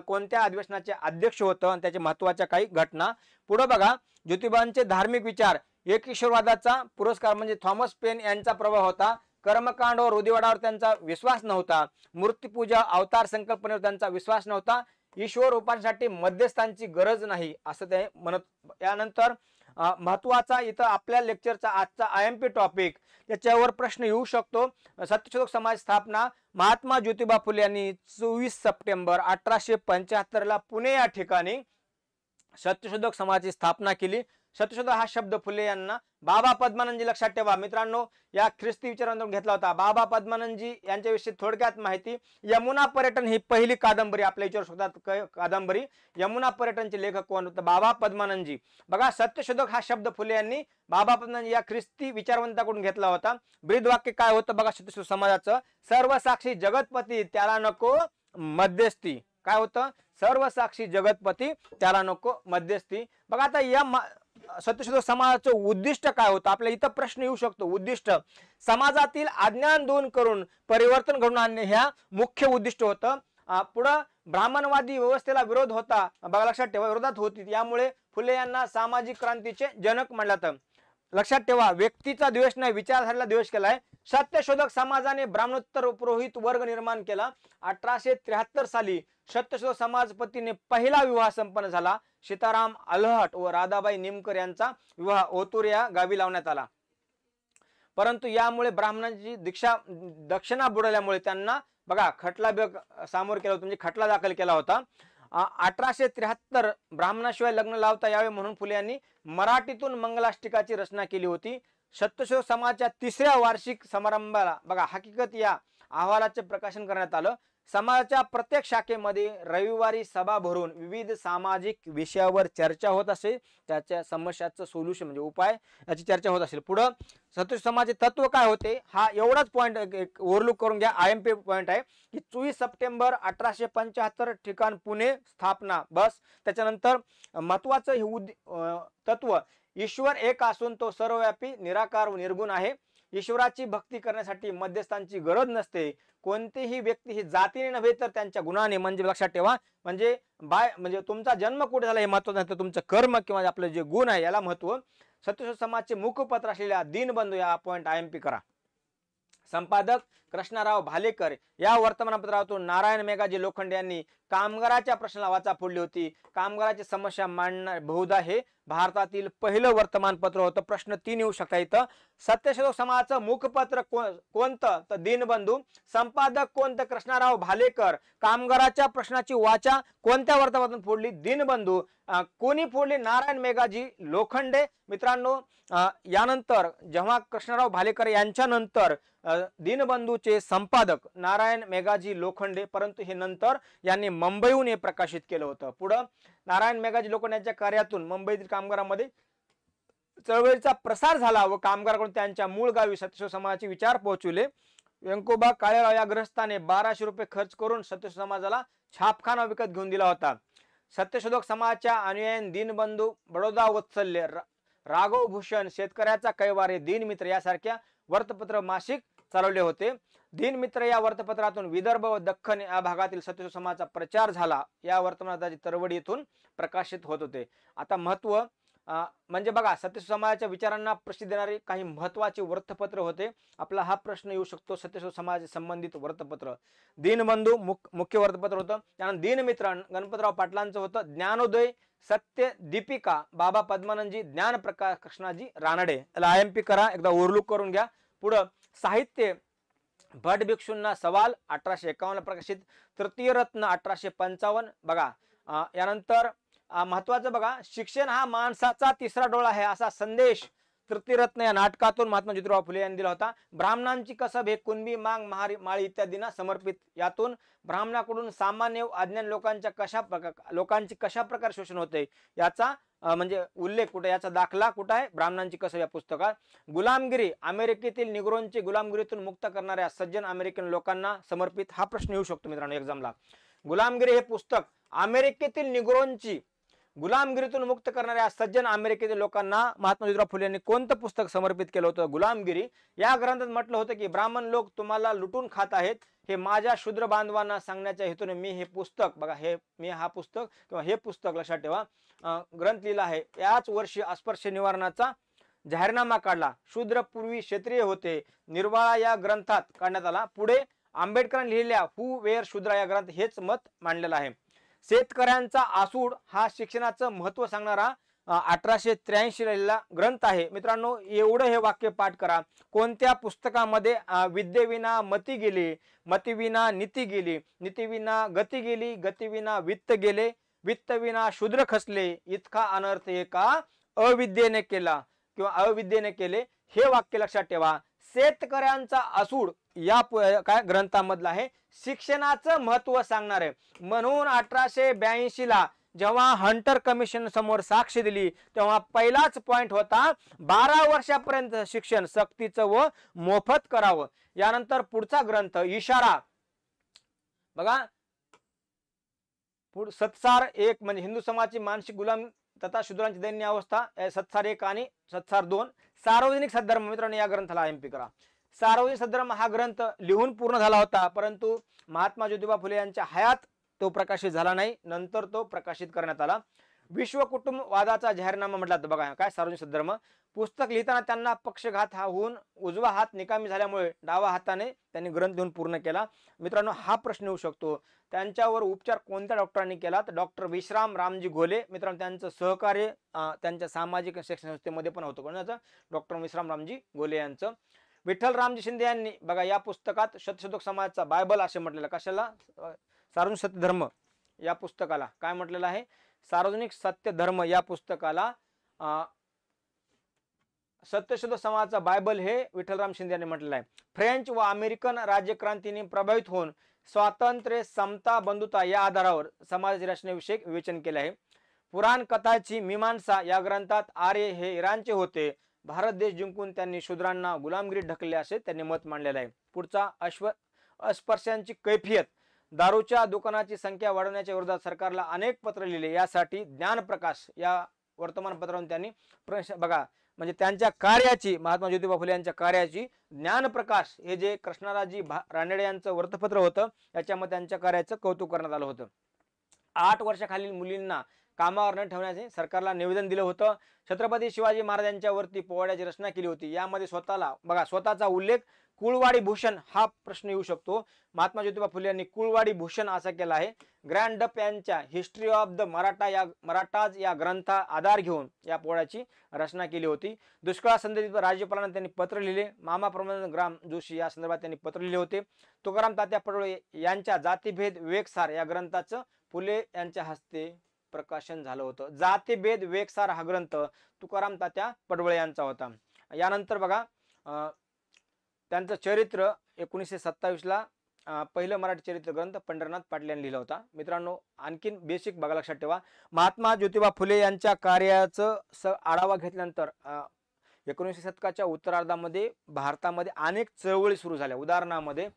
कोणत्या अधिवेशनाचे अध्यक्ष होतं आणि त्याच्या महत्त्वाच्या काही घटना पुढे बघा ज्योतिबांचे धार्मिक विचार ईश्वरवादाचा पुरस्कार म्हणजे थॉमस पेन यांचा प्रभाव होता कर्मकांड व रुदिवाडावर त्यांचा विश्वास नव्हता मूर्तीपूजा अवतार संकल्पनेवर त्यांचा विश्वास नव्हता ईश्वर उपासाठी मध्यस्थांची गरज नाही असं ते म्हणत यानंतर महत्वाचा इथं आपल्या लेक्चरचा आजचा आय एम पी टॉपिक त्याच्यावर प्रश्न येऊ शकतो सत्यशोधक समाज स्थापना महात्मा ज्योतिबा फुले यांनी चोवीस सप्टेंबर अठराशे पंच्याहत्तरला पुणे या ठिकाणी सत्यशोधक समाजाची स्थापना केली शतशोधा हा शब्द फुले यांना बाबा पद्मानंदजी लक्षात ठेवा मित्रांनो या ख्रिस्ती विचारांतून घेतला होता बाबा पद्मानंदजी यांच्याविषयी थोडक्यात माहिती यमुना पर्यटन ही पहिली कादंबरी आपल्या विचारू शकतात कादंबरी यमुना पर्यटनचे लेखक कोण होतं बाबा पद्मानंदजी बघा सत्यशोधक हा शब्द फुले यांनी बाबा पद्मानंदजी या ख्रिस्ती विचारवंताकडून घेतला होता ब्रीद वाक्य काय होतं बघा सत्यशोधक समाजाचं सर्वसाक्षी जगतपती त्याला नको मध्यस्थी काय होतं सर्वसाक्षी जगतपती त्याला नको मध्यस्थी बघा आता या सत्यशोधक समाजाचं उद्दिष्ट काय होतं आपल्या इथं प्रश्न येऊ शकतो उद्दिष्ट समाजातील अज्ञान दूर करून परिवर्तन घडवून आणणे ह्या मुख्य उद्दिष्ट होतं पुढं ब्राह्मणवादी व्यवस्थेला विरोध होता बघा लक्षात ठेवा विरोधात होती यामुळे फुले यांना सामाजिक क्रांतीचे जनक म्हणलं लक्षात ठेवा व्यक्तीचा द्वेष नाही विचारधारेला द्वेष केलाय सत्यशोधक समाजाने ब्राह्मणोत्तर पुरोहित वर्ग निर्माण केला अठराशे त्र्याहत्तर साली सत्यशोधक समाजपतीने पहिला विवाह संपन्न झाला सीताराम अलहट व राधाबाई निमकर यांचा विवाह ओतूर या गावी लावण्यात आला परंतु यामुळे ब्राह्मणांची दीक्षा दक्षिणा बुडाल्यामुळे त्यांना बघा खटला सामोर केला होता म्हणजे खटला दाखल केला होता अठराशे त्र्याहत्तर ब्राह्मणाशिवाय लग्न लावता यावे म्हणून फुले यांनी मराठीतून मंगलाष्टिकाची रचना केली होती सत्यशो समाजाच्या तिसऱ्या वार्षिक समारंभाला बघा हकीकत या अहवालाचे प्रकाशन करण्यात आलं समाजाच्या प्रत्येक शाखेमध्ये रविवारी सभा भरून विविध सामाजिक विषयावर चर्चा होत असेल त्याच्या समस्याचं सोल्युशन म्हणजे उपाय याची चर्चा होत असेल पुढं सतोष समाजाचे तत्व काय होते हा एवढाच पॉईंट ओव्हरलुक करून घ्या आय एम पी पॉईंट आहे की चोवीस सप्टेंबर अठराशे पंच्याहत्तर ठिकाण पुणे स्थापना बस त्याच्यानंतर महत्वाचं हे उद तत्व ईश्वर एक असून तो सर्वव्यापी निराकार व निर्गुण आहे ईश्वराची भक्ती करण्यासाठी मध्यस्थांची गरज नसते कोणतीही व्यक्ती ही जातीने नव्हे तर त्यांच्या गुणाने म्हणजे लक्षात ठेवा म्हणजे बाय म्हणजे तुमचा जन्म कुठे झाला हे महत्त्वाचं नाही तर तुमचं कर्म किंवा आपलं जे गुण आहे याला महत्व सत्य समाजचे मुखपत्र असलेल्या दिनबंधू या पॉईंट आय एम पी करा संपादक कृष्णाराव भालेकर या वर्तमानपत्रातून नारायण मेघाजी लोखंडे यांनी कामगाराच्या प्रश्नाला वाचा फोडली होती कामगाराची समस्या मांडणार बहुधा हे भारतातील पहिलं वर्तमानपत्र होतं प्रश्न तीन येऊ शकायचं इथं सत्यशोधक समाजाचं मुखपत्र कोणतं तर दीनबंधू संपादक कोणतं कृष्णाराव भालेकर कामगाराच्या प्रश्नाची वाचा कोणत्या वर्तमान फोडली दीनबंधू कोणी फोडली नारायण मेघाजी लोखंडे मित्रांनो यानंतर जेव्हा कृष्णराव भालेकर यांच्यानंतर दीनबंधूचे संपादक नारायण मेघाजी लोखंडे परंतु हे नंतर यांनी मुंबईहून हे प्रकाशित केलं होतं पुढं नारायण मेघाजी लोखंड यांच्या कार्यातून मुंबईतील कामगारांमध्ये चळवळीचा प्रसार झाला व कामगारांकडून त्यांच्या मूळ गावी सत्यशोध समाजाचे विचार पोहोचवले व्यंकोबा काळेराव या ग्रस्ताने बाराशे रुपये खर्च करून सत्यशो समाजाला छापखाना विकत घेऊन दिला होता सत्यशोधक समाजाच्या अनुयायीन दिनबंधू बडोदा वत्सल्य राघव भूषण शेतकऱ्याचा कैवारे दिनमित्र यासारख्या वर्तपत्र मासिक चालवले होते दिनमित्र या वर्तपत्रातून विदर्भ व दख्खन या भागातील समाजाचा प्रचार झाला या वर्तमानाची येथून प्रकाशित होत होते आता महत्व म्हणजे बघा सत्य समाजाच्या विचारांना प्रसिद्ध देणारी काही महत्वाचे वृत्तपत्र होते आपला हा प्रश्न येऊ शकतो सत्यशोध समाज संबंधित वृत्तपत्र दीनबंधू मुख मुख्य वृत्तपत्र होतं त्यानंतर दीनमित्र गणपतराव पाटलांचं होतं ज्ञानोदय सत्य दीपिका बाबा पद्मानंदजी ज्ञान प्रकाश कृष्णाजी रानडे याला आय एम पी करा एकदा ओरलूक करून घ्या पुढं साहित्य भट भिक्षूंना सवाल अठराशे एकावन्न प्रकाशित तृतीय रत्न अठराशे पंचावन्न बघा यानंतर महत्वाचं बघा शिक्षण हा माणसाचा तिसरा डोळा आहे असा संदेश रत्न या नाटकातून महात्मा ज्योतिराव फुले यांनी दिला होता ब्राह्मणांची कसब हे कुणबी मांग महारी माळी इत्यादींना समर्पित यातून ब्राह्मणाकडून सामान्य अज्ञान लोकांच्या कशा लोकांची कशा प्रकार शोषण होते याचा म्हणजे उल्लेख कुठे याचा दाखला कुठं आहे ब्राह्मणांची कसं या पुस्तकात गुलामगिरी अमेरिकेतील निग्रोंची गुलामगिरीतून मुक्त करणाऱ्या सज्जन अमेरिकन लोकांना समर्पित हा प्रश्न येऊ शकतो मित्रांनो एक्झामला गुलामगिरी हे पुस्तक अमेरिकेतील निग्रोंची गुलामगिरीतून मुक्त करणाऱ्या सज्जन अमेरिकेतील लोकांना महात्मा ज्योतिराव फुले यांनी कोणतं पुस्तक समर्पित केलं होतं गुलामगिरी या ग्रंथात म्हटलं होतं की ब्राह्मण लोक तुम्हाला लुटून खात आहेत हे माझ्या शूद्र बांधवांना सांगण्याच्या हेतूने मी हे पुस्तक बघा हे मी हा पुस्तक किंवा हे पुस्तक लक्षात ठेवा ग्रंथ लिहिला आहे याच वर्षी अस्पर्श निवारणाचा जाहीरनामा काढला शूद्र पूर्वी क्षेत्रीय होते निर्वाळा या ग्रंथात काढण्यात आला पुढे आंबेडकरांनी लिहिलेल्या हु वेअर शूद्र या ग्रंथ हेच मत मांडलेलं आहे शेतकऱ्यांचा आसूड हा शिक्षणाचं महत्व सांगणारा अठराशे त्र्याऐंशी लिहिलेला ग्रंथ आहे मित्रांनो एवढं हे वाक्य पाठ करा कोणत्या पुस्तकामध्ये विद्येविना मती गेली मतीविना नीती गेली नीतीविना गती गेली गतीविना वित्त गेले वित्तविना शूद्र खसले इतका अनर्थ एका अविद्येने केला किंवा अविद्येने केले हे वाक्य लक्षात ठेवा शेतकऱ्यांचा असूड या काय ग्रंथामधला आहे शिक्षणाचं महत्व सांगणार आहे म्हणून अठराशे ब्याऐंशी ला जेव्हा हंटर कमिशन समोर साक्ष दिली तेव्हा पहिलाच पॉइंट होता बारा वर्षापर्यंत शिक्षण सक्तीचं व मोफत करावं यानंतर पुढचा ग्रंथ इशारा बघा सत्सार एक म्हणजे हिंदू समाजाची मानसिक गुलाम तथा शूद्रांची दैन्य अवस्था सत्सार एक आणि सत्सार दोन सार्वजनिक सद्धर्म मित्रांनो या ग्रंथाला एम पी करा सार्वजनिक सद्धर्म हा ग्रंथ लिहून पूर्ण झाला होता परंतु महात्मा ज्योतिबा फुले यांच्या हयात तो प्रकाशित झाला नाही नंतर तो प्रकाशित करण्यात आला विश्व कुटुंब वादाचा जाहीरनामा म्हटला बघा काय सार्वजनिक सद्धर्म पुस्तक लिहिताना त्यांना पक्षघात हा होऊन उजवा हात निकामी झाल्यामुळे डावा हाताने त्यांनी ग्रंथ देऊन पूर्ण केला मित्रांनो हा प्रश्न येऊ शकतो त्यांच्यावर उपचार कोणत्या डॉक्टरांनी केला तर डॉक्टर विश्राम रामजी घोले मित्रांनो त्यांचं सहकार्य त्यांच्या सामाजिक शिक्षण संस्थेमध्ये पण होतं कोणाचं डॉक्टर विश्राम रामजी घोले यांचं विठ्ठल रामजी शिंदे यांनी बघा या पुस्तकात शतशतक समाजाचा बायबल असे म्हटलेलं कशाला सार्वजनिक धर्म या पुस्तकाला काय म्हटलेलं आहे सार्वजनिक सत्यधर्म या पुस्तकाला सत्यशोध समाजाचा बायबल हे विठ्ठलराम शिंदे यांनी म्हटलेलं आहे फ्रेंच व अमेरिकन राज्यक्रांतीने प्रभावित होऊन स्वातंत्र्य समता बंधुता या आधारावर समाज रचनेविषयी विवेचन केले आहे पुराण कथाची मीमांसा या ग्रंथात आर्य हे इराणचे होते भारत देश जिंकून त्यांनी शूद्रांना गुलामगिरी ढकलले असे त्यांनी मत मांडलेलं आहे पुढचा अश्व अस्पर्श्यांची कैफियत दारूच्या दुकानाची संख्या वाढवण्याच्या विरोधात सरकारला अनेक पत्र लिहिले यासाठी ज्ञानप्रकाश या वर्तमानपत्रावरून त्यांनी प्रश्न बघा म्हणजे त्यांच्या कार्याची महात्मा ज्योतिबा फुले यांच्या कार्याची ज्ञानप्रकाश हे जे कृष्णराजी भा रानडे यांचं वृत्तपत्र होतं याच्यामध्ये त्यांच्या कार्याचं कौतुक करण्यात आलं होतं आठ वर्षाखालील मुलींना कामावर न ठेवण्याचे सरकारला निवेदन दिलं होतं छत्रपती शिवाजी महाराजांच्या वरती पोवाड्याची रचना केली होती यामध्ये स्वतःला बघा स्वतःचा उल्लेख कुळवाडी भूषण हा प्रश्न येऊ शकतो महात्मा ज्योतिबा फुले यांनी कुळवाडी भूषण असा केला आहे ग्रँड डप यांच्या हिस्ट्री ऑफ द मराठा या मराठाज या ग्रंथा आधार घेऊन या पोळ्याची रचना केली होती दुष्काळा संदर्भात राज्यपालांना त्यांनी पत्र लिहिले मामा प्रमोद ग्राम जोशी या संदर्भात त्यांनी पत्र लिहिले होते तुकाराम तात्या पटोळे यांच्या जातीभेद वेगसार या ग्रंथाचं फुले यांच्या हस्ते प्रकाशन झालं होतं जातीभेद वेगसार हा ग्रंथ तुकाराम तात्या पडवळे यांचा होता यानंतर बघा त्यांचं चरित्र एकोणीसशे सत्तावीसला पहिलं मराठी चरित्र ग्रंथ पंढरनाथ पाटील यांनी लिहिला होता मित्रांनो आणखीन बेसिक बघा लक्षात ठेवा महात्मा ज्योतिबा फुले यांच्या कार्याचं स आढावा घेतल्यानंतर एकोणीसशे शतकाच्या उत्तरार्धामध्ये भारतामध्ये अनेक चळवळी सुरू झाल्या उदाहरणामध्ये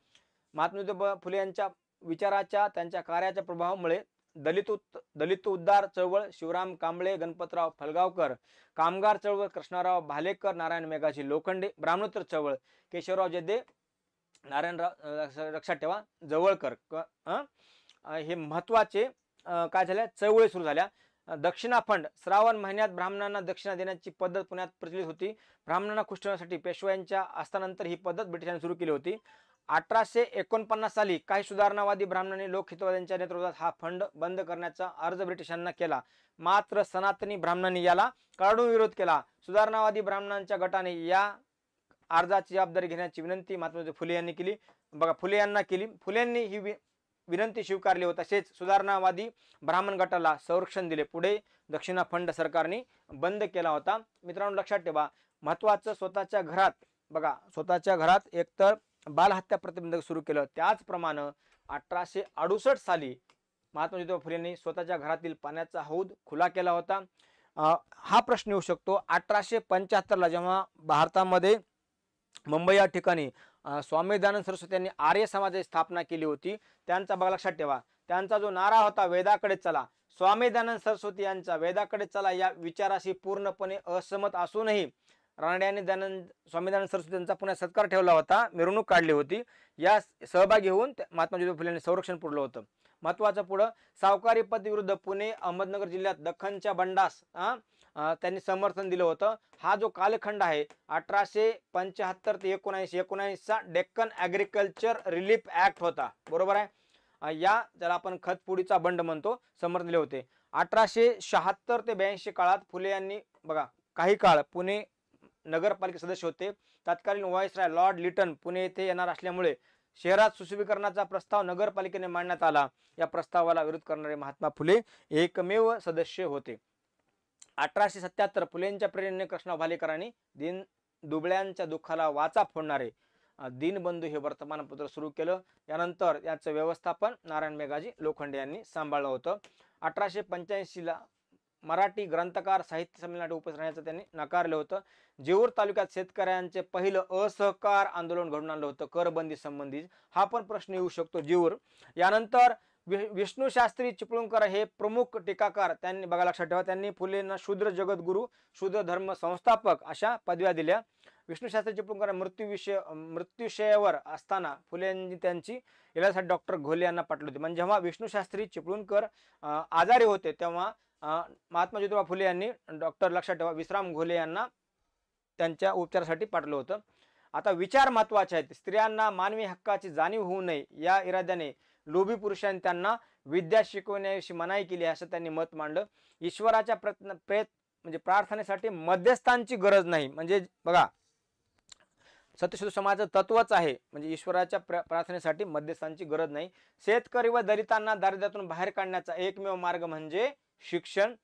महात्मा ज्योतिबा फुले यांच्या विचाराच्या त्यांच्या कार्याच्या प्रभावामुळे दलित दलित उद्धार चळवळ शिवराम कांबळे गणपतराव फलगावकर कामगार चळवळ कृष्णराव भालेकर नारायण मेघाजी लोखंडे ब्राह्मणोत्तर चळवळ केशवराव जेदे नारायणराव लक्षात ठेवा जवळकर हे महत्वाचे काय झाल्या चळवळी सुरू झाल्या दक्षिणा फंड श्रावण महिन्यात ब्राह्मणांना दक्षिणा देण्याची पद्धत पुण्यात प्रचलित होती ब्राह्मणांना खुश ठेवण्यासाठी पेशव्यांच्या आस्थानंतर ही पद्धत ब्रिटिशांनी सुरू केली होती अठराशे एकोणपन्नास साली काही सुधारणावादी ब्राह्मणांनी लोकहितवाद्यांच्या नेतृत्वात हा फंड बंद करण्याचा अर्ज ब्रिटिशांना केला मात्र सनातनी ब्राह्मणांनी याला कडाडून विरोध केला सुधारणावादी ब्राह्मणांच्या गटाने या अर्जाची जबाबदारी घेण्याची विनंती महात्मा फुले यांनी केली बघा फुले यांना केली फुले यांनी ही विनंती स्वीकारली होती तसेच सुधारणावादी ब्राह्मण गटाला संरक्षण दिले पुढे दक्षिणा फंड सरकारने बंद केला होता मित्रांनो लक्षात ठेवा महत्वाचं स्वतःच्या घरात बघा स्वतःच्या घरात एकतर बालहत्या प्रतिबंधक सुरू केलं त्याचप्रमाणे अठराशे अडुसष्ट साली महात्मा ज्योतिबा यांनी स्वतःच्या घरातील पाण्याचा हौद खुला केला होता हा प्रश्न येऊ शकतो अठराशे पंच्याहत्तरला जेव्हा भारतामध्ये मुंबई या ठिकाणी स्वामी दयानंद सरस्वती यांनी आर्य समाजाची स्थापना केली होती त्यांचा बघा लक्षात ठेवा त्यांचा जो नारा होता वेदाकडे चला स्वामी दयानंद सरस्वती यांचा वेदाकडे चला या विचाराशी पूर्णपणे असमत असूनही राणे आणि दयानंद स्वामीनारायण सरस्वती यांचा पुन्हा सत्कार ठेवला होता मिरवणूक काढली होती या सहभागी होऊन महात्मा ज्योतिबा फुले यांनी संरक्षण पुरलं होतं महत्वाचं पुढं सावकारी विरुद्ध पुणे अहमदनगर जिल्ह्यात दख्खनच्या बंडास त्यांनी समर्थन दिलं होतं हा जो कालखंड आहे अठराशे पंच्याहत्तर ते एकोणऐंशी एकोणऐंशीचा डेक्कन ॲग्रिकल्चर रिलीफ ॲक्ट होता बरोबर आहे या ज्याला आपण खतपुडीचा बंड म्हणतो समर्थन दिले होते अठराशे शहात्तर ते ब्याऐंशी काळात फुले यांनी बघा काही काळ पुणे नगरपालिका सदस्य होते तत्कालीन व्हायसराय लॉर्ड लिटन पुणे येथे येणार असल्यामुळे शहरात सुशोभीकरणाचा प्रस्ताव नगरपालिकेने मांडण्यात आला या प्रस्तावाला विरोध करणारे महात्मा फुले एकमेव सदस्य होते अठराशे सत्याहत्तर फुलेंच्या प्रेरणेने कृष्णा भालेकरांनी दिन दुबळ्यांच्या दुःखाला वाचा फोडणारे दिनबंधू हे वर्तमानपत्र सुरू केलं यानंतर याचं व्यवस्थापन नारायण मेघाजी लोखंडे यांनी सांभाळलं होतं अठराशे पंच्याऐंशीला मराठी ग्रंथकार साहित्य संमेलनासाठी उपस्थित राहण्याचं त्यांनी नकारलं होतं जेऊर तालुक्यात शेतकऱ्यांचे पहिलं असहकार आंदोलन घडून आलं होतं करबंदी संबंधी हा पण प्रश्न येऊ शकतो जेऊर यानंतर विष्णू शास्त्री चिपळूणकर हे प्रमुख टीकाकार त्यांनी बघा लक्षात ठेवा त्यांनी फुलेंना शूद्र जगद्गुरु शूद्र धर्म संस्थापक अशा पदव्या दिल्या विष्णूशास्त्री चिपळूणकर मृत्यूविषय मृत्यूशयावर असताना फुलेंनी त्यांची इलाजसाठी डॉक्टर घोले यांना पाठवली होती म्हणजे जेव्हा विष्णूशास्त्री चिपळूणकर आजारी होते तेव्हा महात्मा ज्योतिबा फुले यांनी डॉक्टर लक्षात ठेवा विश्राम घोले यांना त्यांच्या उपचारासाठी पाठलं होतं आता विचार महत्वाचे आहेत स्त्रियांना मानवी हक्काची जाणीव होऊ नये या इराद्याने लोभी पुरुषांनी त्यांना विद्या शिकवण्याविषयी मनाई केली असं त्यांनी मत मांडलं ईश्वराच्या प्रयत्न प्रयत्न म्हणजे प्रार्थनेसाठी मध्यस्थांची गरज नाही म्हणजे बघा सत्यशोध समाजाचं तत्वच आहे म्हणजे ईश्वराच्या प्रार्थनेसाठी मध्यस्थांची गरज नाही शेतकरी व दलितांना दारिद्र्यातून बाहेर काढण्याचा एकमेव मार्ग म्हणजे शिक्षण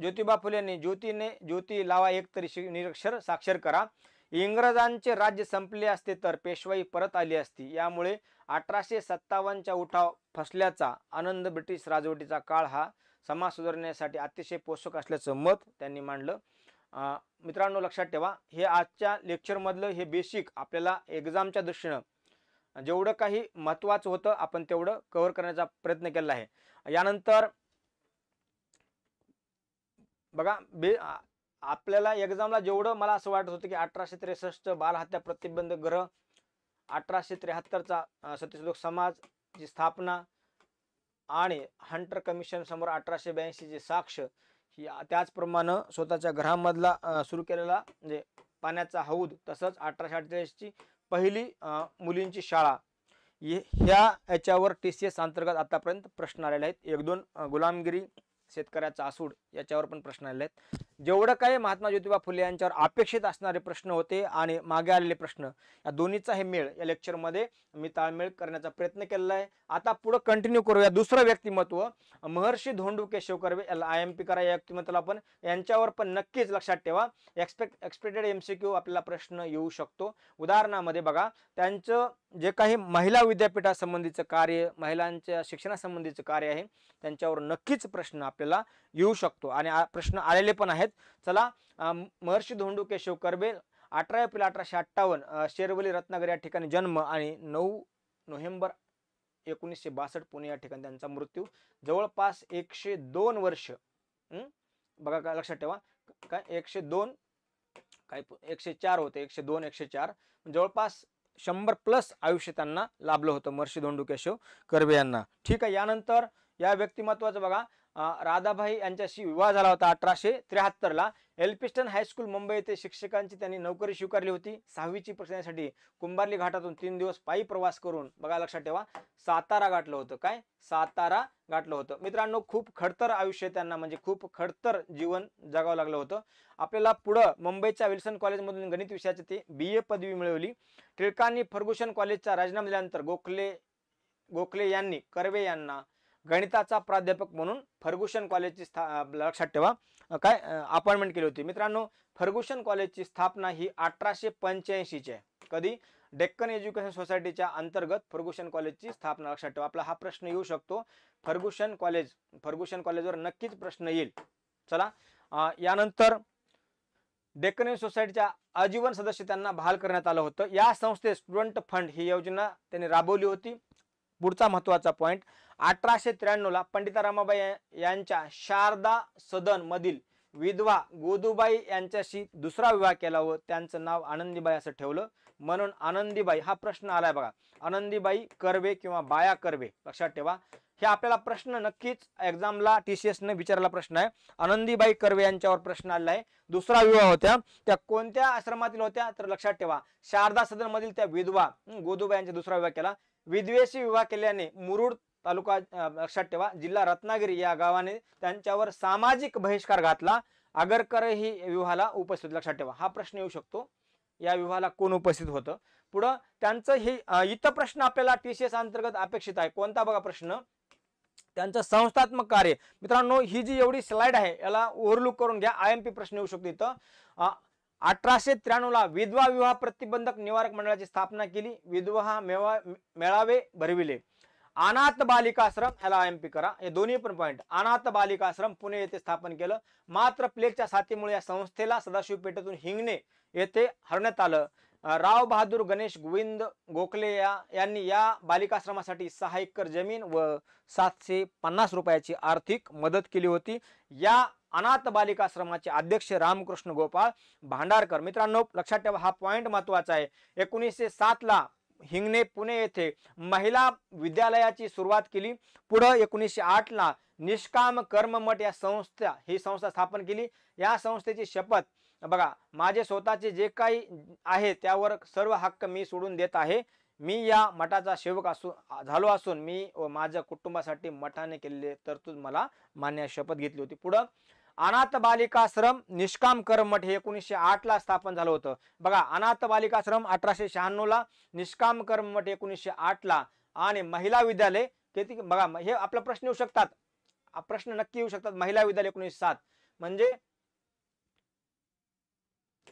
ज्योतिबा यांनी ज्योतीने ज्योती लावा एकतरी तरी निरक्षर साक्षर करा इंग्रजांचे राज्य संपले असते तर पेशवाई परत आली असती यामुळे अठराशे सत्तावन्नच्या उठाव फसल्याचा आनंद ब्रिटिश राजवटीचा काळ हा समाज सुधारण्यासाठी अतिशय पोषक असल्याचं मत त्यांनी मांडलं मित्रांनो लक्षात ठेवा हे आजच्या लेक्चरमधलं हे बेसिक आपल्याला एक्झामच्या दृष्टीनं जेवढं काही महत्त्वाचं होतं आपण तेवढं कव्हर करण्याचा प्रयत्न केला आहे यानंतर बघा बे आपल्याला एक्झामला जेवढं मला असं वाटत होतं की अठराशे त्रेसष्ट बालहत्या प्रतिबंध ग्रह अठराशे त्र्याहत्तरचा सत्यशोधक जी स्थापना आणि हंटर कमिशन समोर अठराशे जे साक्ष ही त्याचप्रमाणे स्वतःच्या घरामधला सुरू केलेला म्हणजे पाण्याचा हौद तसंच अठराशे अठ्ठेचाळीसची पहिली मुलींची शाळा ह्या याच्यावर टी सी एस अंतर्गत आतापर्यंत प्रश्न आलेले आहेत एक दोन गुलामगिरी शेतकऱ्याचा आसूड याच्यावर पण प्रश्न आले आहेत जेवढं काही महात्मा ज्योतिबा फुले यांच्यावर अपेक्षित असणारे प्रश्न होते आणि मागे आलेले प्रश्न या दोन्हीचा हे मेळ या लेक्चरमध्ये मी ताळमेळ करण्याचा प्रयत्न केलेला आहे आता पुढे कंटिन्यू करूया दुसरं व्यक्तिमत्व महर्षी धोंडू केशव कर्वे याला आय एम पी करा या व्यक्तिमत्वाला आपण यांच्यावर पण नक्कीच लक्षात ठेवा expect expected M C Q आपल्याला प्रश्न येऊ शकतो उदाहरणामध्ये बघा त्यांचं जे काही महिला विद्यापीठासंबंधीचं कार्य महिलांच्या शिक्षणासंबंधीचं कार्य आहे त्यांच्यावर नक्कीच प्रश्न आपल्याला येऊ शकतो आणि प्रश्न आलेले पण आहेत चला महर्षी धोंडू केशव कर्बे अठरा एप्रिल अठराशे अठ्ठावन्न शेरवली रत्नागर या ठिकाणी जन्म आणि नऊ नोव्हेंबर एकोणीसशे बासष्ट पुणे या ठिकाणी त्यांचा मृत्यू जवळपास एकशे दोन वर्ष बघा काय लक्षात ठेवा काय एकशे दोन काय एकशे चार होते एकशे दोन एकशे चार जवळपास शंभर प्लस आयुष्य त्यांना लाभलं होतं महर्षी धोंडू केशव कर्वे यांना ठीक आहे यानंतर या व्यक्तिमत्वाचं बघा राधाभाई यांच्याशी विवाह झाला होता अठराशे त्र्याहत्तरला एल्पिस्टन हायस्कूल मुंबई येथे शिक्षकांची त्यांनी नोकरी स्वीकारली होती सहावीची परीक्षेसाठी कुंभारली घाटातून तीन दिवस पायी प्रवास करून बघा लक्षात ठेवा सातारा गाठलं होतं काय सातारा गाठलं होतं मित्रांनो खूप खडतर आयुष्य त्यांना म्हणजे खूप खडतर जीवन जगावं लागलं होतं आपल्याला पुढं मुंबईच्या विल्सन कॉलेजमधून गणित विषयाची ते बी ए पदवी मिळवली टिळकांनी फर्गुशन कॉलेजचा राजीनामा दिल्यानंतर गोखले गोखले यांनी कर्वे यांना गणिताचा प्राध्यापक म्हणून फर्गुशन कॉलेजची स्था लक्षात ठेवा काय अपॉइंटमेंट केली होती मित्रांनो फर्गुशन कॉलेजची स्थापना ही अठराशे पंच्याऐंशीची आहे कधी डेक्कन एज्युकेशन सोसायटीच्या अंतर्गत फर्गुशन कॉलेजची स्थापना लक्षात ठेवा आपला हा प्रश्न येऊ शकतो फर्गुशन कॉलेज फर्गुशन कॉलेजवर नक्कीच प्रश्न येईल चला यानंतर डेक्कन सोसायटीच्या आजीवन सदस्य त्यांना बहाल करण्यात आलं होतं या संस्थेत स्टुडंट फंड ही योजना त्यांनी राबवली होती पुढचा महत्वाचा पॉईंट अठराशे त्र्याण्णवला पंडिता रामाबाई यांच्या शारदा सदन मधील विधवा गोदूबाई यांच्याशी दुसरा विवाह केला व त्यांचं नाव आनंदीबाई असं ठेवलं म्हणून आनंदीबाई हा प्रश्न आलाय बघा आनंदीबाई कर्वे किंवा बाया कर्वे लक्षात ठेवा हे आपल्याला प्रश्न नक्कीच एक्झामला टी सी एसनं विचारला प्रश्न आहे आनंदीबाई कर्वे यांच्यावर प्रश्न आलेला आहे दुसरा विवाह होत्या त्या कोणत्या आश्रमातील होत्या तर लक्षात ठेवा शारदा सदन मधील त्या विधवा गोदूबाई यांचा दुसरा विवाह केला विद्वेषी विवाह केल्याने मुरुड तालुका लक्षात ठेवा जिल्हा रत्नागिरी या गावाने त्यांच्यावर सामाजिक बहिष्कार घातला आगरकर ही विवाहाला उपस्थित लक्षात ठेवा हा प्रश्न येऊ शकतो या विवाहाला कोण उपस्थित होतं पुढं त्यांचं हे इतर प्रश्न आपल्याला टी सी एस अंतर्गत अपेक्षित आहे कोणता बघा प्रश्न त्यांचं संस्थात्मक कार्य मित्रांनो ही जी एवढी स्लाइड आहे याला ओव्हरलुक करून घ्या आय एम पी प्रश्न येऊ शकतो इथं अठराशे त्र्याण्णवला विधवा विवाह प्रतिबंधक निवारक मंडळाची स्थापना केली विधवा मेवा मेळावे भरविले अनाथ बालिकाश्रम ह्याला आय एम पी करा हे दोन्ही पण पॉईंट अनाथ बालिकाश्रम पुणे येथे स्थापन केलं मात्र प्लेगच्या साथीमुळे या संस्थेला सदाशिव पेठेतून हिंगणे येथे हरण्यात आलं राव बहादूर गणेश गोविंद गोखले या यांनी या बालिकाश्रमासाठी सहा एकर जमीन व सातशे पन्नास रुपयाची आर्थिक मदत केली होती या अनाथ आश्रमाचे अध्यक्ष रामकृष्ण गोपाळ भांडारकर मित्रांनो लक्षात ठेवा हा पॉईंट महत्वाचा आहे एकोणीसशे सातला हिंगणे पुणे येथे महिला विद्यालयाची सुरुवात केली पुढं एकोणीसशे आठला निष्काम कर्म मठ या संस्था ही संस्था स्थापन केली या संस्थेची शपथ बघा माझे स्वतःचे जे काही आहे त्यावर सर्व हक्क मी सोडून देत आहे मी या मठाचा सेवक असून झालो असून मी माझ्या कुटुंबासाठी मठाने केलेले तरतूद मला मान्य शपथ घेतली होती पुढं अनाथ बालिकाश्रम निष्काम कर्मठ हे एकोणीसशे आठ ला स्थापन झालं होतं बघा अनाथ बालिकाश्रम अठराशे शहाण्णव ला निष्काम मठ एकोणीसशे आठ ला आणि महिला विद्यालय किती बघा हे आपला प्रश्न येऊ शकतात प्रश्न नक्की येऊ शकतात महिला विद्यालय एकोणीसशे सात म्हणजे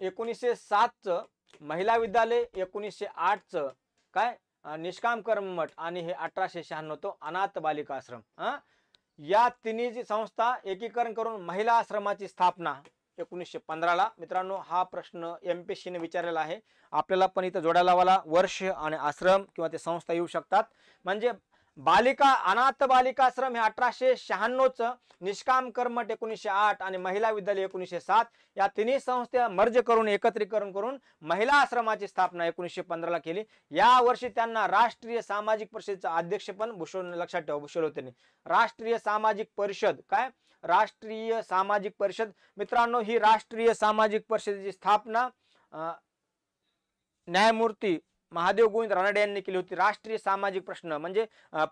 एकोणीसशे सातचं महिला विद्यालय एकोणीसशे च काय निष्काम कर्म मठ आणि हे अठराशे शहाण्णव तो अनाथ बालिकाश्रम हा या तिन्ही जी संस्था एकीकरण करून महिला आश्रमाची स्थापना एकोणीसशे पंधराला मित्रांनो हा प्रश्न एम पी सीने विचारलेला आहे आपल्याला पण इथं जोड्या लावाला वर्ष आणि आश्रम किंवा ते संस्था येऊ शकतात म्हणजे बालिका अनाथ बालिकाश्रम हे अठराशे शहाण्णवचं निष्काम कर्मठ एकोणीसशे आठ आणि महिला विद्यालय एकोणीसशे सात या तिन्ही संस्था मर्ज करून एकत्रीकरण करून महिला आश्रमाची स्थापना एकोणीसशे पंधराला केली या वर्षी त्यांना राष्ट्रीय सामाजिक परिषदेचं पण भूषण लक्षात ठेवा भूषण त्यांनी राष्ट्रीय सामाजिक परिषद काय राष्ट्रीय सामाजिक परिषद मित्रांनो ही राष्ट्रीय सामाजिक परिषदेची स्थापना न्यायमूर्ती महादेव गोविंद रानडे यांनी केली होती राष्ट्रीय सामाजिक प्रश्न म्हणजे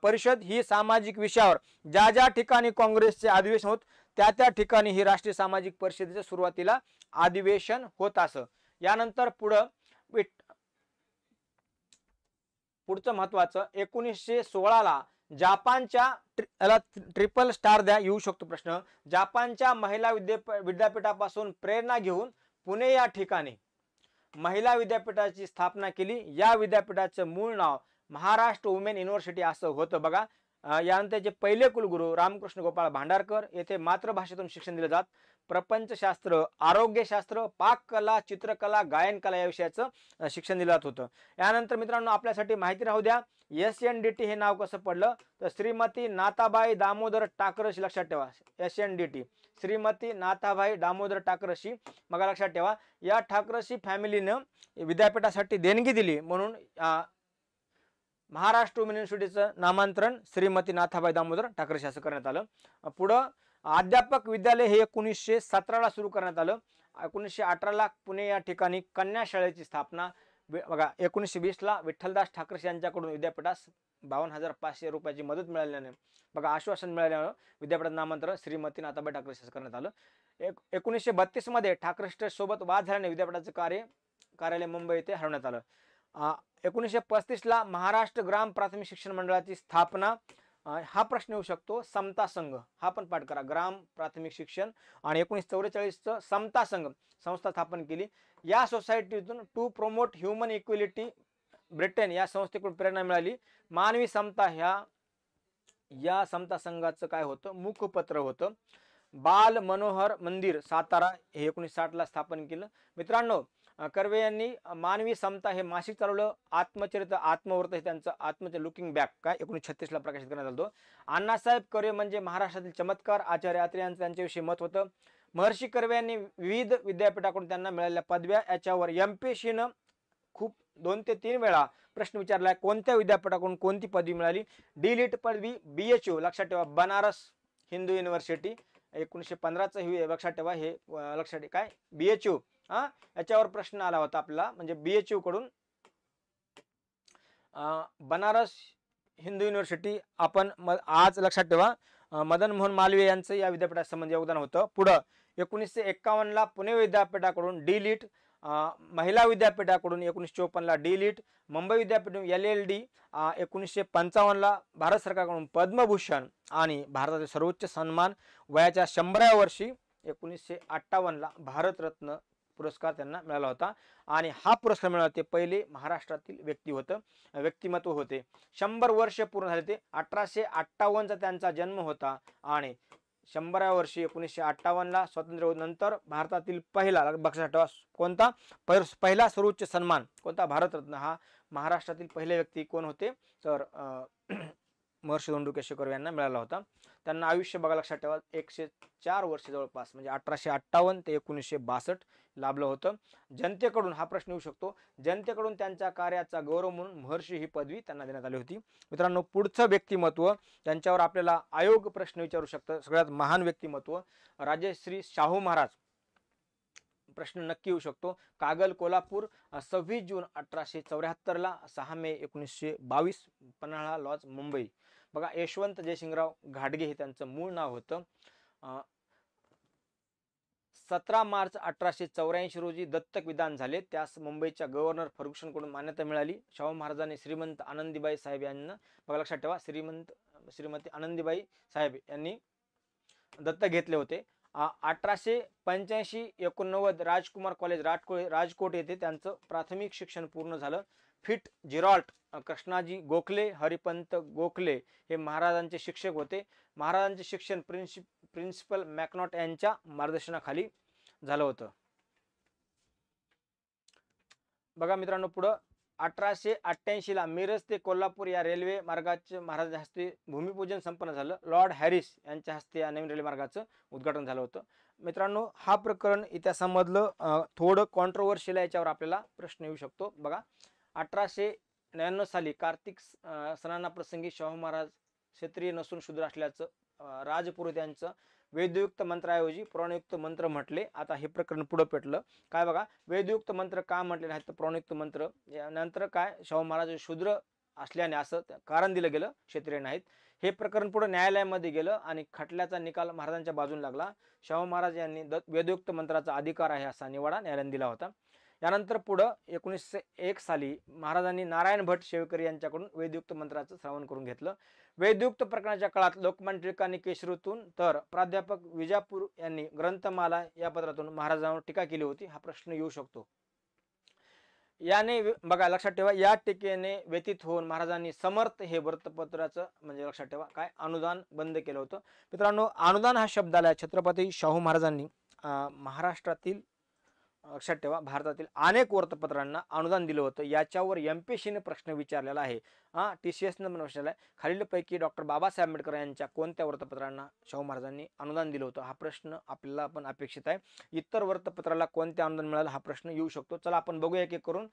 परिषद ही सामाजिक विषयावर ज्या ज्या ठिकाणी काँग्रेसचे अधिवेशन होत त्या त्या ठिकाणी ही राष्ट्रीय सामाजिक परिषदेच्या सुरुवातीला अधिवेशन होत असं यानंतर पुढं पुढचं महत्वाचं एकोणीसशे सोळाला जापानच्या ट्रिपल स्टार द्या येऊ शकतो प्रश्न जापानच्या महिला विद्यापीठापासून प्रेरणा घेऊन पुणे या ठिकाणी महिला विद्यापीठाची स्थापना केली या विद्यापीठाचं मूळ नाव महाराष्ट्र वुमेन युनिव्हर्सिटी असं होतं बघा यानंतर जे पहिले कुलगुरू रामकृष्ण गोपाळ भांडारकर येथे मातृभाषेतून शिक्षण दिले जात प्रपंचशास्त्र आरोग्यशास्त्र पाककला चित्रकला गायनकला या विषयाचं शिक्षण दिलं जात होतं यानंतर मित्रांनो आपल्यासाठी माहिती राहू द्या एस एन डी टी हे नाव कसं पडलं तर श्रीमती नाथाबाई दामोदर टाकरशी लक्षात ठेवा S N D T Shrimati Nathabai Damodar Thackersey मग लक्षात ठेवा या ठाकरशी फॅमिलीनं विद्यापीठासाठी देणगी दिली म्हणून महाराष्ट्र युनिव्हर्सिटीचं नामांतरण श्रीमती नाथाबाई दामोदर ठाकरशी असं करण्यात आलं पुढं अध्यापक विद्यालय हे एकोणीसशे सतराला सुरू करण्यात आलं एकोणीसशे अठराला पुणे या ठिकाणी कन्या शाळेची स्थापना बघा एकोणीसशे वीसला विठ्ठलदास ठाकरे यांच्याकडून विद्यापीठास बावन्न हजार पाचशे रुपयाची मदत मिळाल्याने बघा आश्वासन मिळाल्यानं विद्यापीठात नामांतर श्रीमती नाताबाई ठाकरे करण्यात आलं एक एकोणीसशे बत्तीसमध्ये ठाकरे सोबत वाद झाल्याने विद्यापीठाचं कार्य कार्यालय मुंबई येथे हरवण्यात आलं एकोणीसशे पस्तीसला महाराष्ट्र ग्राम प्राथमिक शिक्षण मंडळाची स्थापना हा प्रश्न येऊ शकतो समता संघ हा पण पाठ करा ग्राम प्राथमिक शिक्षण आणि एकोणीस चौवेचाळीसचं समता संघ संस्था स्थापन केली या सोसायटीतून to promote human equality Britain या संस्थेकडून प्रेरणा मिळाली मानवी समता ह्या या समता संघाचं काय होतं मुखपत्र होतं बाल मनोहर मंदिर सातारा हे एकोणीसशे साठला स्थापन केलं मित्रांनो कर्वे यांनी मानवी समता हे मासिक चालवलं आत्मचरित्र आत्मवर्त हे त्यांचं आत्मचरित्र लुकिंग बॅक काय एकोणीसशे छत्तीसला प्रकाशित करण्यात आलं अण्णासाहेब कर्वे म्हणजे महाराष्ट्रातील चमत्कार आचार्य आत्रे यांचं त्यांच्याविषयी मत होतं महर्षी कर्वे यांनी विविध विद्यापीठाकडून त्यांना मिळालेल्या पदव्या याच्यावर एम पी खूप दोन ते तीन वेळा प्रश्न विचारला कोणत्या विद्यापीठाकडून कोणती पदवी मिळाली डी e पदवी बी एच यू लक्षात ठेवा बनारस हिंदू युनिव्हर्सिटी एकोणीसशे पंधराचं हे लक्षात ठेवा हे लक्षात काय बी एच यू हा याच्यावर प्रश्न आला होता आपला म्हणजे यू कडून बनारस हिंदू युनिव्हर्सिटी आपण म आज लक्षात ठेवा मदन मोहन मालवीय यांचं या विद्यापीठासंबंधी योगदान होतं पुढं एकोणीसशे एक्कावन्नला पुणे विद्यापीठाकडून डी लिट e महिला विद्यापीठाकडून एकोणीसशे चोपन्नला डी e मुंबई विद्यापीठ एल एल डी एकोणीसशे पंचावन्नला भारत सरकारकडून पद्मभूषण आणि भारताचे सर्वोच्च सन्मान वयाच्या शंभराव्या वर्षी एकोणीसशे अठ्ठावन्नला भारतरत्न पुरस्कार त्यांना मिळाला होता आणि हा पुरस्कार मिळाला ते पहिले महाराष्ट्रातील व्यक्ती होतं व्यक्तिमत्व होते शंभर वर्ष पूर्ण झाले ते अठराशे अठ्ठावन्नचा त्यांचा जन्म होता आणि शंभराव्या वर्षी एकोणीसशे अठ्ठावन्नला स्वातंत्र्य नंतर भारतातील पहिला बक्षात ठेवा कोणता पहिला सर्वोच्च सन्मान कोणता भारतरत्न हा महाराष्ट्रातील पहिले व्यक्ती कोण होते तर [clears throat] महर्षी धोंडू केशेकर यांना मिळाला होता त्यांना आयुष्य बघा लक्षात ठेवा एकशे चार वर्ष जवळपास म्हणजे अठराशे अठ्ठावन्न ते एकोणीसशे बासष्ट लाभलं होतं जनतेकडून हा प्रश्न येऊ शकतो जनतेकडून त्यांच्या कार्याचा गौरव म्हणून महर्षी ही पदवी त्यांना देण्यात आली होती मित्रांनो पुढचं व्यक्तिमत्व त्यांच्यावर आपल्याला आयोग प्रश्न विचारू शकतं सगळ्यात महान व्यक्तिमत्व राजेश्री शाहू महाराज प्रश्न नक्की येऊ शकतो कागल कोल्हापूर सव्वीस जून अठराशे चौऱ्याहत्तरला सहा मे एकोणीसशे बावीस पन्हाळा लॉज मुंबई बघा यशवंत जयसिंगराव घाटगे हे त्यांचं मूळ नाव होतं सतरा मार्च अठराशे चौऱ्याऐंशी रोजी दत्तक विधान झाले त्यास मुंबईच्या गव्हर्नर फर्ग्युशनकडून मान्यता मिळाली शाहू महाराजांनी श्रीमंत आनंदीबाई साहेब यांना बघा लक्षात ठेवा श्रीमंत श्रीमती आनंदीबाई साहेब यांनी दत्तक घेतले होते अठराशे पंच्याऐंशी एकोणनव्वद राजकुमार कॉलेज राजको राजकोट येथे त्यांचं प्राथमिक शिक्षण पूर्ण झालं फिट जिरॉल्ट कृष्णाजी गोखले हरिपंत गोखले हे महाराजांचे शिक्षक होते महाराजांचे शिक्षण प्रिन्सिप प्रिन्सिपल मॅकनॉट यांच्या मार्गदर्शनाखाली झालं होतं बघा मित्रांनो पुढं अठराशे अठ्ठ्याऐंशीला मिरज ते कोल्हापूर या रेल्वे मार्गाचे महाराज हस्ते भूमिपूजन संपन्न झालं लॉर्ड हॅरिस यांच्या हस्ते या नवीन रेल्वे मार्गाचं उद्घाटन झालं होतं मित्रांनो हा प्रकरण इतिहासामधलं थोडं कॉन्ट्रोवर्शियल याच्यावर आपल्याला प्रश्न येऊ शकतो बघा अठराशे नव्याण्णव साली कार्तिक सणांना प्रसंगी शाहू महाराज क्षत्रिय नसून शूद्र असल्याचं राजपुरोत्यांचं वेदयुक्त मंत्राऐवजी पुराणयुक्त मंत्र म्हटले आता हे प्रकरण पुढं पेटलं काय बघा वेदयुक्त मंत्र का म्हटले आहेत तर पुराणयुक्त मंत्र नंतर काय शाहू महाराज शूद्र असल्याने असं कारण दिलं गेलं क्षेत्रीय नाहीत हे प्रकरण पुढे न्यायालयामध्ये गेलं आणि खटल्याचा निकाल महाराजांच्या बाजून लागला शाहू महाराज यांनी वेदयुक्त मंत्राचा अधिकार आहे असा निवाडा न्यायालयाने दिला होता यानंतर पुढं एकोणीसशे एक साली महाराजांनी नारायण भट शेवकरी यांच्याकडून वेदयुक्त मंत्राचं श्रावण करून घेतलं वेदयुक्त प्रकरणाच्या काळात लोकमान्य टिळकांनी केशरूतून तर प्राध्यापक विजापूर यांनी ग्रंथमाला या पत्रातून महाराजांवर टीका केली होती हा प्रश्न येऊ शकतो याने बघा लक्षात ठेवा या टीकेने व्यतीत होऊन महाराजांनी समर्थ हे वृत्तपत्राचं म्हणजे लक्षात ठेवा काय अनुदान बंद केलं होतं मित्रांनो अनुदान हा शब्द आला छत्रपती शाहू महाराजांनी महाराष्ट्रातील लक्षात ठेवा भारतातील अनेक वृत्तपत्रांना अनुदान दिलं होतं याच्यावर एम पी सीने प्रश्न विचारलेला आहे हां टी सी एसनं पण विचारला आहे खालीलपैकी डॉक्टर बाबासाहेब आंबेडकर यांच्या कोणत्या वृत्तपत्रांना शाहू महाराजांनी अनुदान दिलं होतं हा प्रश्न आपल्याला पण अपेक्षित आहे इतर वृत्तपत्राला कोणते अनुदान मिळालं हा प्रश्न येऊ शकतो चला आपण बघूया एक करून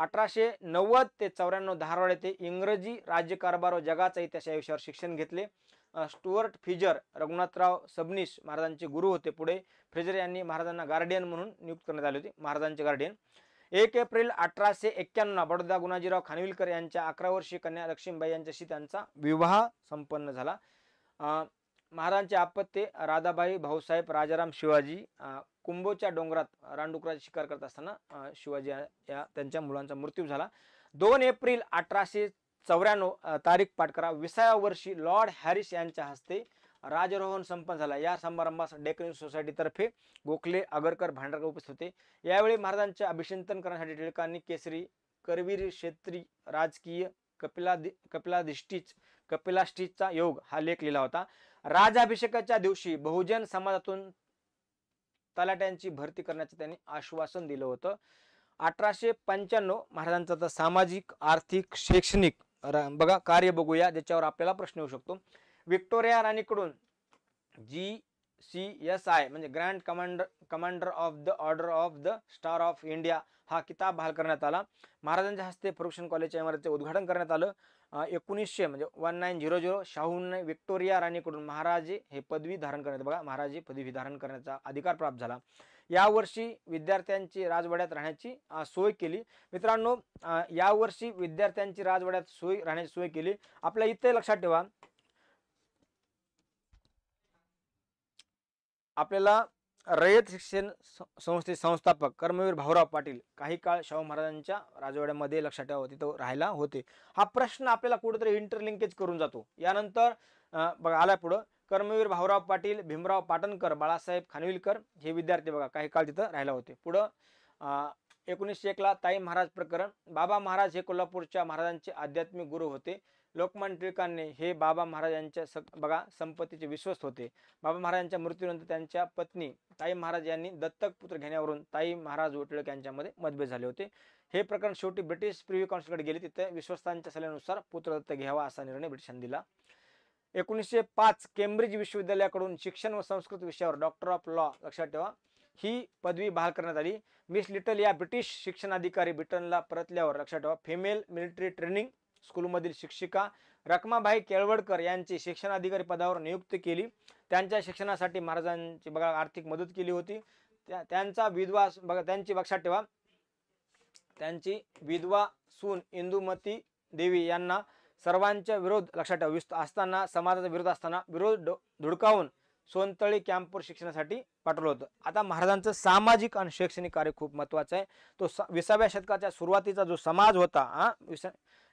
अठराशे नव्वद ते चौऱ्याण्णव धारवाड येथे इंग्रजी राज्यकारभार व जगाचा इतिहास या विषयावर शिक्षण घेतले स्टुअर्ट फिजर रघुनाथराव सबनीस महाराजांचे गुरु होते पुढे फ्रिजर यांनी महाराजांना गार्डियन म्हणून नियुक्त करण्यात आले होते महाराजांचे गार्डियन एक एप्रिल अठराशे एक्क्याण्णव बडोदा गुणाजीराव खानविलकर यांच्या अकरा वर्षीय कन्या लक्ष्मीबाई यांच्याशी त्यांचा विवाह संपन्न झाला महाराजांचे आपत्ते राधाबाई भाऊसाहेब राजाराम शिवाजी कुंभोच्या डोंगरात रानडुकराचा शिकार करत असताना शिवाजी या त्यांच्या मुलांचा मृत्यू झाला दोन एप्रिल अठराशे चौऱ्याण्णव तारीख पाठ विसाव्या वर्षी लॉर्ड हॅरिस यांच्या हस्ते राजरोहण संपन्न झाला या समारंभास सोसायटी सोसायटीतर्फे गोखले आगरकर भांडारकर उपस्थित होते यावेळी महाराजांचे अभिषंतन करण्यासाठी टिळकांनी केसरी करवीर क्षेत्री राजकीय कपिलादि कपिलाधिष्टीच कपिलाष्टीचा योग हा लेख लिहिला होता राजाभिषेकाच्या दिवशी बहुजन समाजातून तलाट्यांची भरती करण्याचं त्यांनी आश्वासन दिलं होतं अठराशे पंच्याण्णव महाराजांचा सामाजिक आर्थिक शैक्षणिक बघा कार्य बघूया ज्याच्यावर आपल्याला प्रश्न येऊ शकतो विक्टोरिया राणीकडून जी सी एस आय म्हणजे grand commander commander of the order of the star of India हा किताब बहाल करण्यात आला महाराजांच्या हस्ते प्रोफेशन कॉलेजच्या इमारतीचे उद्घाटन करण्यात आलं एकोणीसशे म्हणजे वन नाईन झिरो झिरो शाहून विक्टोरिया राणीकडून महाराजे हे पदवी धारण करण्यात बघा महाराजे पदवी धारण करण्याचा अधिकार प्राप्त झाला यावर्षी विद्यार्थ्यांची राजवाड्यात राहण्याची सोय केली मित्रांनो यावर्षी विद्यार्थ्यांची राजवाड्यात सोय राहण्याची सोय केली आपल्या इथे लक्षात ठेवा आपल्याला रयत शिक्षण संस्थे संस्थापक कर्मवीर भाऊराव पाटील काही काळ शाहू महाराजांच्या राजवाड्यामध्ये लक्षात ठेवा तिथं राहायला होते हा प्रश्न आपल्याला कुठेतरी इंटरलिंकेज करून जातो यानंतर बघा आला पुढं कर्मवीर भाऊराव पाटील भीमराव पाटणकर बाळासाहेब खानविलकर हे विद्यार्थी बघा काही काळ तिथं राहिला होते पुढं एकोणीसशे एकला ताई महाराज प्रकरण बाबा महाराज हे कोल्हापूरच्या महाराजांचे आध्यात्मिक गुरु होते लोकमान्य टिळकांनी हे बाबा महाराजांच्या स बघा संपत्तीचे विश्वस्त होते बाबा महाराजांच्या मृत्यूनंतर त्यांच्या पत्नी ताई महाराज यांनी दत्तक पुत्र घेण्यावरून ताई महाराज व टिळक यांच्यामध्ये मतभेद झाले होते हे प्रकरण शेवटी ब्रिटिश प्रिव्ही काउन्सिलकडे गेले तिथे विश्वस्तांच्या सल्ल्यानुसार पुत्र दत्त घ्यावा असा निर्णय ब्रिटिशांनी दिला एकोणीसशे पाच केम्ब्रिज विश्वविद्यालयाकडून शिक्षण व संस्कृत विषयावर डॉक्टर ऑफ लॉ लक्षात ठेवा ही पदवी बहाल करण्यात आली मिस लिटल या ब्रिटिश शिक्षण अधिकारी ब्रिटनला परतल्यावर लक्षात ठेवा फिमेल मिलिटरी ट्रेनिंग स्कूलमधील शिक्षिका रकमाबाई केळवडकर यांची शिक्षणाधिकारी पदावर नियुक्त केली त्यांच्या शिक्षणासाठी महाराजांची बघा आर्थिक मदत केली होती त्या त्यांचा विधवा बघा त्यांची लक्षात ठेवा त्यांची विधवा सून इंदुमती देवी यांना सर्वांच्या विरोध लक्षात ठेवा विस्त असताना समाजाचा विरोध असताना विरोध धुडकावून सोनतळी कॅम्पवर शिक्षणासाठी पाठवलं होतं आता महाराजांचं सामाजिक आणि शैक्षणिक कार्य खूप महत्त्वाचं आहे तो विसाव्या शतकाच्या सुरुवातीचा जो समाज होता हा विस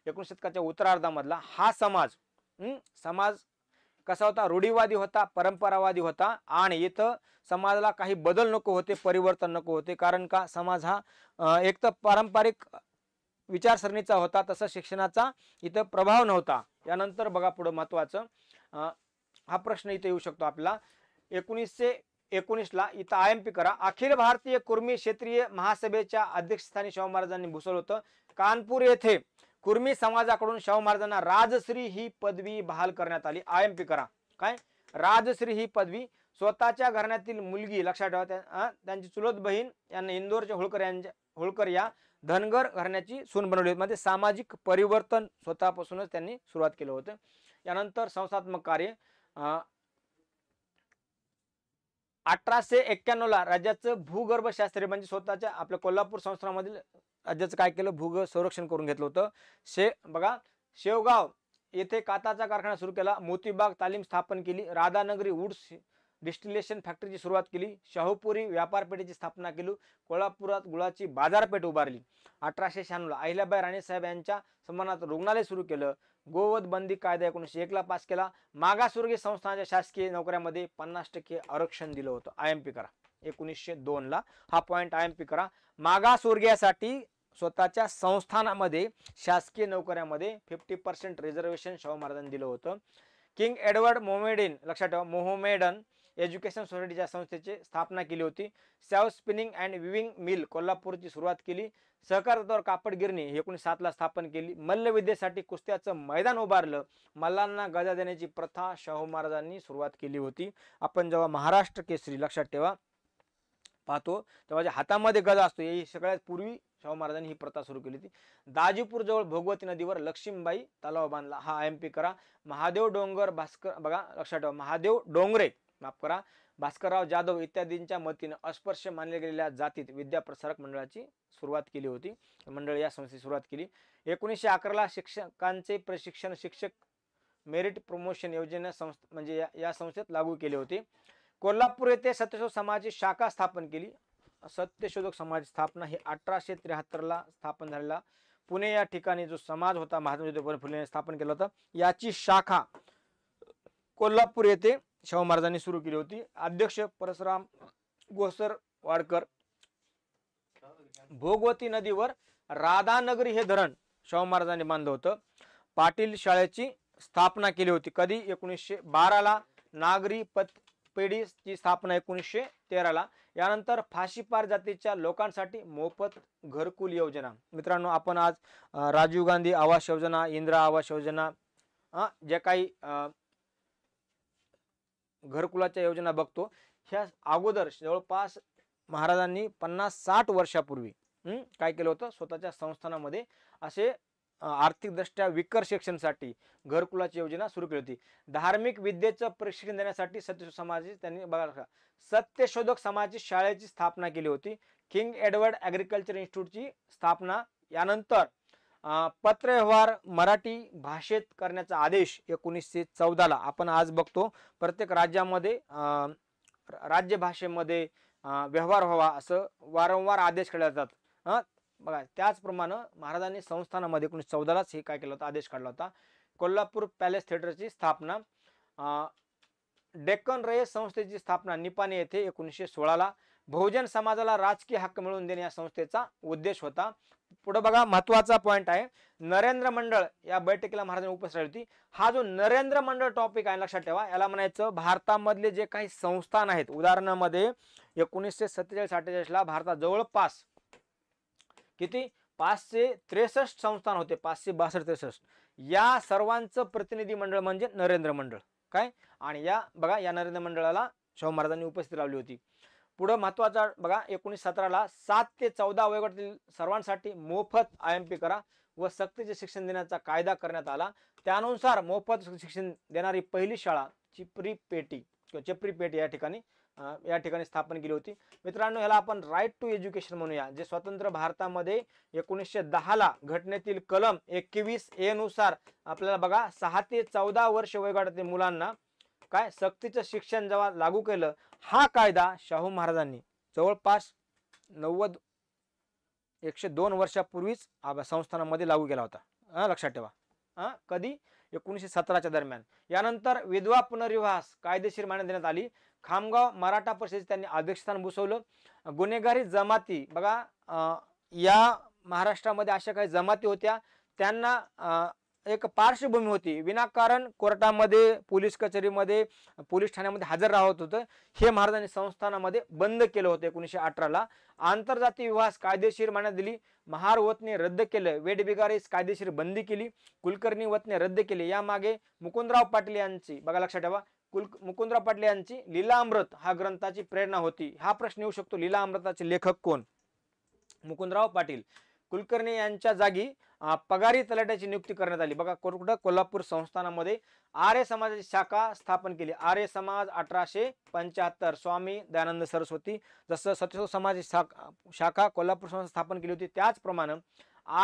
एकोणीस शतकाच्या उत्तरार्धामधला हा समाज समाज कसा होता रूढीवादी होता परंपरावादी होता आणि इथं समाजाला काही बदल नको होते परिवर्तन नको होते कारण का समाज हा एक तर पारंपरिक विचारसरणीचा होता तसा शिक्षणाचा इथं प्रभाव नव्हता यानंतर बघा पुढं महत्त्वाचं हा प्रश्न इथे येऊ शकतो आपला एकोणीसशे एकोणीसला इथं आय एम पी करा अखिल भारतीय कुर्मी क्षेत्रीय महासभेच्या अध्यक्षस्थानी शाहू महाराजांनी भुसवलं होतं कानपूर येथे कुर्मी समाजाकडून शाहू महाराजांना राजश्री ही पदवी बहाल करण्यात आली आय एम पी करा काय राजश्री ही पदवी स्वतःच्या घराण्यातील मुलगी लक्षात ठेवा त्यांची चुलत बहीण यांना इंदोरच्या होळकर यांच्या होळकर या धनगर घरण्याची सून बनवली होती म्हणजे सामाजिक परिवर्तन स्वतःपासूनच त्यांनी सुरुवात केलं होतं यानंतर संस्थात्मक कार्य अठराशे एक्क्याण्णवला राज्याचं भूगर्भशास्त्रीय म्हणजे स्वतःच्या आपल्या कोल्हापूर संस्थानामधील राज्याचं काय केलं भूग संरक्षण करून घेतलं होतं शे बघा शेवगाव येथे काताचा कारखाना सुरू केला मोतीबाग तालीम स्थापन केली राधानगरी उडस डिस्टिलेशन फॅक्टरीची सुरुवात केली शाहूपुरी व्यापारपेठेची स्थापना केली कोल्हापुरात गुळाची बाजारपेठ उभारली अठराशे शहाण्णवला अहिल्याबाई राणेसाहेब यांच्या सन्मानात रुग्णालय सुरू केलं गोवध बंदी कायदा एकोणीसशे एकला पास केला मागासवर्गीय संस्थांच्या शासकीय नोकऱ्यामध्ये पन्नास टक्के आरक्षण दिलं होतं आय एम पी करा एकोणीसशे दोनला हा पॉईंट आय एम पी करा मागासवर्गीयासाठी स्वतःच्या संस्थानामध्ये शासकीय नोकऱ्यामध्ये फिफ्टी पर्सेंट रिझर्वेशन शाहू महाराजांनी दिलं होतं किंग एडवर्ड मोमेडिन लक्षात ठेवा मोहोमेडन एज्युकेशन सोसायटी संस्थेची स्थापना केली होती सॅव स्पिनिंग अँड विविंग मिल कोल्हापूरची सुरुवात केली सहकारद्वार कापड गिरणी एकोणीस सातला स्थापन केली मल्लविद्येसाठी कुस्त्याचं मैदान उभारलं मल्लांना गजा देण्याची प्रथा शाहू महाराजांनी सुरुवात केली होती आपण जेव्हा महाराष्ट्र केसरी लक्षात ठेवा पाहतो तेव्हा जे हातामध्ये गजा असतो हे सगळ्यात पूर्वी शाहू महाराजांनी ही प्रथा सुरू केली होती दाजीपूर जवळ भोगवती नदीवर लक्ष्मीबाई तलाव बांधला हा आय एम पी करा महादेव डोंगर भास्कर बघा लक्षात ठेवा महादेव डोंगरे माफ करा भास्करराव जाधव इत्यादींच्या मतीने अस्पर्श मानल्या गेलेल्या जातीत विद्याप्रसारक मंडळाची सुरुवात केली होती मंडळ या संस्थेची सुरुवात केली एकोणीसशे अकराला शिक्षकांचे प्रशिक्षण शिक्षक मेरिट प्रमोशन योजना संस्था म्हणजे या, या संस्थेत लागू केली होती कोल्हापूर येथे सत्यशोधक समाजाची शाखा स्थापन केली सत्यशोधक समाज स्थापना हे अठराशे त्र्याहत्तरला स्थापन झालेला पुणे या ठिकाणी जो समाज होता महात्मा ज्योतिबा फुले स्थापन केला होता याची शाखा कोल्हापूर येथे शाहू महाराजांनी सुरू केली होती अध्यक्ष परशुराम गोसर वाडकर भोगवती नदीवर राधानगरी हे धरण शाहू महाराजांनी बांधलं होतं पाटील शाळेची स्थापना केली होती कधी एकोणीसशे बाराला नागरी पत पेढीची स्थापना एकोणीसशे तेराला यानंतर फाशीपार जातीच्या लोकांसाठी मोफत घरकुल योजना मित्रांनो आपण आज राजीव गांधी आवास योजना इंदिरा आवास योजना जे काही घरकुलाच्या योजना बघतो ह्या अगोदर जवळपास महाराजांनी पन्नास साठ वर्षापूर्वी काय केलं होतं स्वतःच्या संस्थानामध्ये असे आर्थिकदृष्ट्या विकर शिक्षणसाठी घरकुलाची योजना सुरू केली होती धार्मिक विद्येचं प्रशिक्षण देण्यासाठी सत्यशोधक समाज त्यांनी बघा सत्यशोधक समाजाची शाळेची स्थापना केली होती किंग एडवर्ड ॲग्रिकल्चर इन्स्टिट्यूटची स्थापना यानंतर पत्रव्यवहार मराठी भाषेत करण्याचा आदेश एकोणीसशे चौदाला आपण आज बघतो प्रत्येक राज्यामध्ये राज्यभाषेमध्ये व्यवहार व्हावा असं वारंवार आदेश केले जातात हां बघा त्याचप्रमाणे महाराजांनी संस्थानामध्ये एकोणीसशे चौदालाच हे काय केलं होतं आदेश काढला होता कोल्हापूर पॅलेस थिएटरची स्थापना डेक्कन रे संस्थेची स्थापना निपाणे येथे एकोणीसशे सोळाला बहुजन समाजाला राजकीय हक्क मिळवून देणे या संस्थेचा उद्देश होता पुढे बघा महत्वाचा पॉईंट आहे नरेंद्र मंडळ या बैठकीला महाराजांनी उपस्थित राहिली होती हा जो नरेंद्र मंडळ टॉपिक आहे लक्षात ठेवा याला म्हणायचं भारतामधले जे काही संस्थान आहेत उदाहरणामध्ये एकोणीसशे सत्तेचाळीस अठ्ठेचाळीसला भारतात जवळपास किती पाचशे त्रेसष्ट संस्थान होते पाचशे बासष्ट त्रेसष्ट या सर्वांचं प्रतिनिधी मंडळ म्हणजे नरेंद्र मंडळ काय आणि या बघा या नरेंद्र मंडळाला शाहू महाराजांनी उपस्थित लावली होती पुढं महत्त्वाचा बघा एकोणीस सतराला सात ते चौदा वयोगटातील सर्वांसाठी मोफत आय एम पी करा व सक्तीचे शिक्षण देण्याचा कायदा करण्यात आला त्यानुसार मोफत शिक्षण देणारी पहिली शाळा चिपरी पेटी किंवा चिपरी पेटी या ठिकाणी या ठिकाणी स्थापन केली होती मित्रांनो ह्याला आपण राईट टू एज्युकेशन म्हणूया जे स्वतंत्र भारतामध्ये एकोणीसशे दहाला घटनेतील कलम एकवीस एनुसार आपल्याला बघा सहा ते चौदा वर्ष वयोगटातील मुलांना काय सक्तीचं शिक्षण जेव्हा लागू केलं हा कायदा शाहू महाराजांनी जवळपास नव्वद एकशे दोन वर्षापूर्वीच संस्थानामध्ये लागू केला होता लक्षात ठेवा हां कधी एकोणीसशे सतराच्या दरम्यान यानंतर विधवा पुनर्विवास कायदेशीर मान्यता देण्यात आली खामगाव मराठा परिषदेचे त्यांनी अध्यक्षस्थान बुसवलं गुन्हेगारी जमाती बघा या महाराष्ट्रामध्ये अशा काही जमाती होत्या त्यांना एक पार्श्वभूमी होती विनाकारण कोर्टामध्ये पोलीस कचेरीमध्ये पोलीस ठाण्यामध्ये हजर राहत होतं हे महाराजांनी संस्थानामध्ये बंद केलं होतं एकोणीसशे अठराला आंतरजातीय विवाह कायदेशीर मान्यता दिली महार वतने रद्द केलं वेडबिगारीस कायदेशीर बंदी केली कुलकर्णी वतने रद्द केले यामागे मुकुंदराव पाटील यांची बघा लक्षात ठेवा कुल मुकुंदराव पाटील यांची अमृत हा ग्रंथाची प्रेरणा होती हा प्रश्न येऊ शकतो अमृताचे लेखक कोण मुकुंदराव पाटील कुलकर्णी यांच्या जागी पगारी तलाट्याची नियुक्ती करण्यात आली बघा कुठं कोल्हापूर संस्थानामध्ये आर्य समाजाची शाखा स्थापन केली आर्य समाज अठराशे पंच्याहत्तर स्वामी दयानंद सरस्वती जसं सत्य समाज शाखा शाखा कोल्हापूर संस्था स्थापन केली होती त्याचप्रमाणे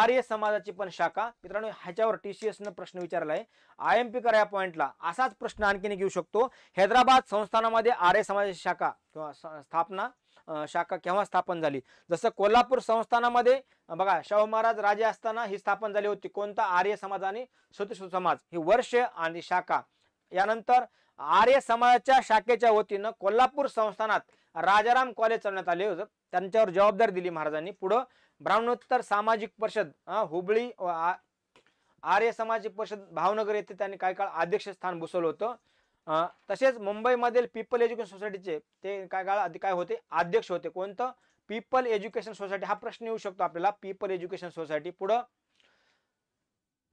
आर्य समाजाची पण शाखा मित्रांनो ह्याच्यावर टी सी एसनं प्रश्न विचारला आहे आय एम पी करा या पॉईंटला असाच प्रश्न आणखीन घेऊ शकतो हैदराबाद संस्थानामध्ये आर्य समाजाची शाखा किंवा स्थापना शाखा केव्हा स्थापन झाली जसं कोल्हापूर संस्थानामध्ये बघा शाहू महाराज राजे असताना ही स्थापन झाली होती कोणता आर्य समाज आणि समाज ही वर्ष आणि शाखा यानंतर आर्य समाजाच्या शाखेच्या वतीनं कोल्हापूर संस्थानात राजाराम कॉलेज चालवण्यात आले होते त्यांच्यावर जबाबदारी दिली महाराजांनी पुढं ब्राह्मणोत्तर सामाजिक परिषद हुबळी आर्य सामाजिक परिषद भावनगर येथे त्यांनी काही काळ अध्यक्षस्थान भूसवलं होतं तसेच मुंबईमधील पीपल एज्युकेशन सोसायटीचे ते काय काळ काय होते अध्यक्ष होते कोणतं पीपल एज्युकेशन सोसायटी हा प्रश्न येऊ शकतो आपल्याला पीपल एज्युकेशन सोसायटी पुढं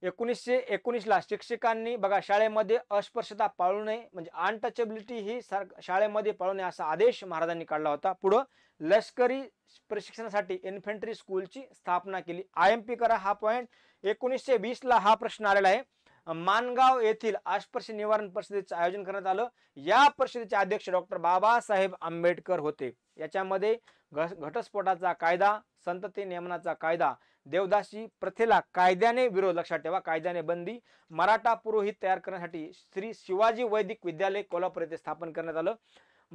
एकोणीसशे एकोणीसला शिक्षकांनी बघा शाळेमध्ये अस्पृश्यता पाळू नये म्हणजे अनटचेबिलिटी ही सर शाळेमध्ये पाळू नये असा आदेश महाराजांनी काढला होता पुढं लष्करी प्रशिक्षणासाठी इन्फंट्री स्कूलची स्थापना केली आय एम पी करा हा पॉईंट एकोणीसशे वीसला हा प्रश्न आलेला आहे मानगाव येथील आस्पर्श निवारण परिषदेचं आयोजन करण्यात आलं या परिषदेचे अध्यक्ष डॉक्टर बाबासाहेब आंबेडकर होते याच्यामध्ये घटस्फोटाचा कायदा संतती नियमनाचा कायदा देवदासी प्रथेला कायद्याने विरोध लक्षात ठेवा कायद्याने बंदी मराठा पुरोहित तयार करण्यासाठी श्री शिवाजी वैदिक विद्यालय कोल्हापूर येथे स्थापन करण्यात आलं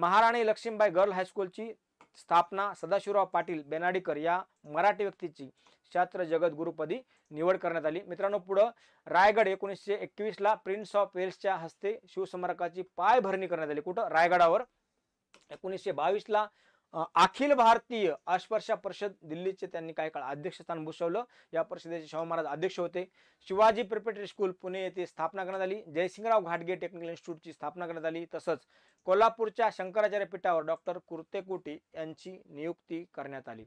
महाराणी लक्ष्मीबाई गर्ल हायस्कूलची स्थापना सदाशिवराव पाटील बेनाडीकर या मराठी व्यक्तीची शास्त्र गुरुपदी निवड करण्यात आली मित्रांनो पुढं रायगड एकोणीसशे ला प्रिन्स ऑफ वेल्सच्या हस्ते शिवस्मारकाची पायभरणी करण्यात आली कुठं रायगडावर एकोणीसशे ला अखिल भारतीय अस्पर्शा परिषद दिल्लीचे त्यांनी काय काळ अध्यक्षस्थान भूषवलं या परिषदेचे शाहू महाराज अध्यक्ष होते शिवाजी प्रिपेटरी स्कूल पुणे येथे स्थापना करण्यात आली जयसिंगराव घाटगे टेक्निकल इन्स्टिट्यूटची स्थापना करण्यात आली तसंच कोल्हापूरच्या शंकराचार्य पीठावर डॉक्टर कुर्तेकोटी यांची नियुक्ती करण्यात आली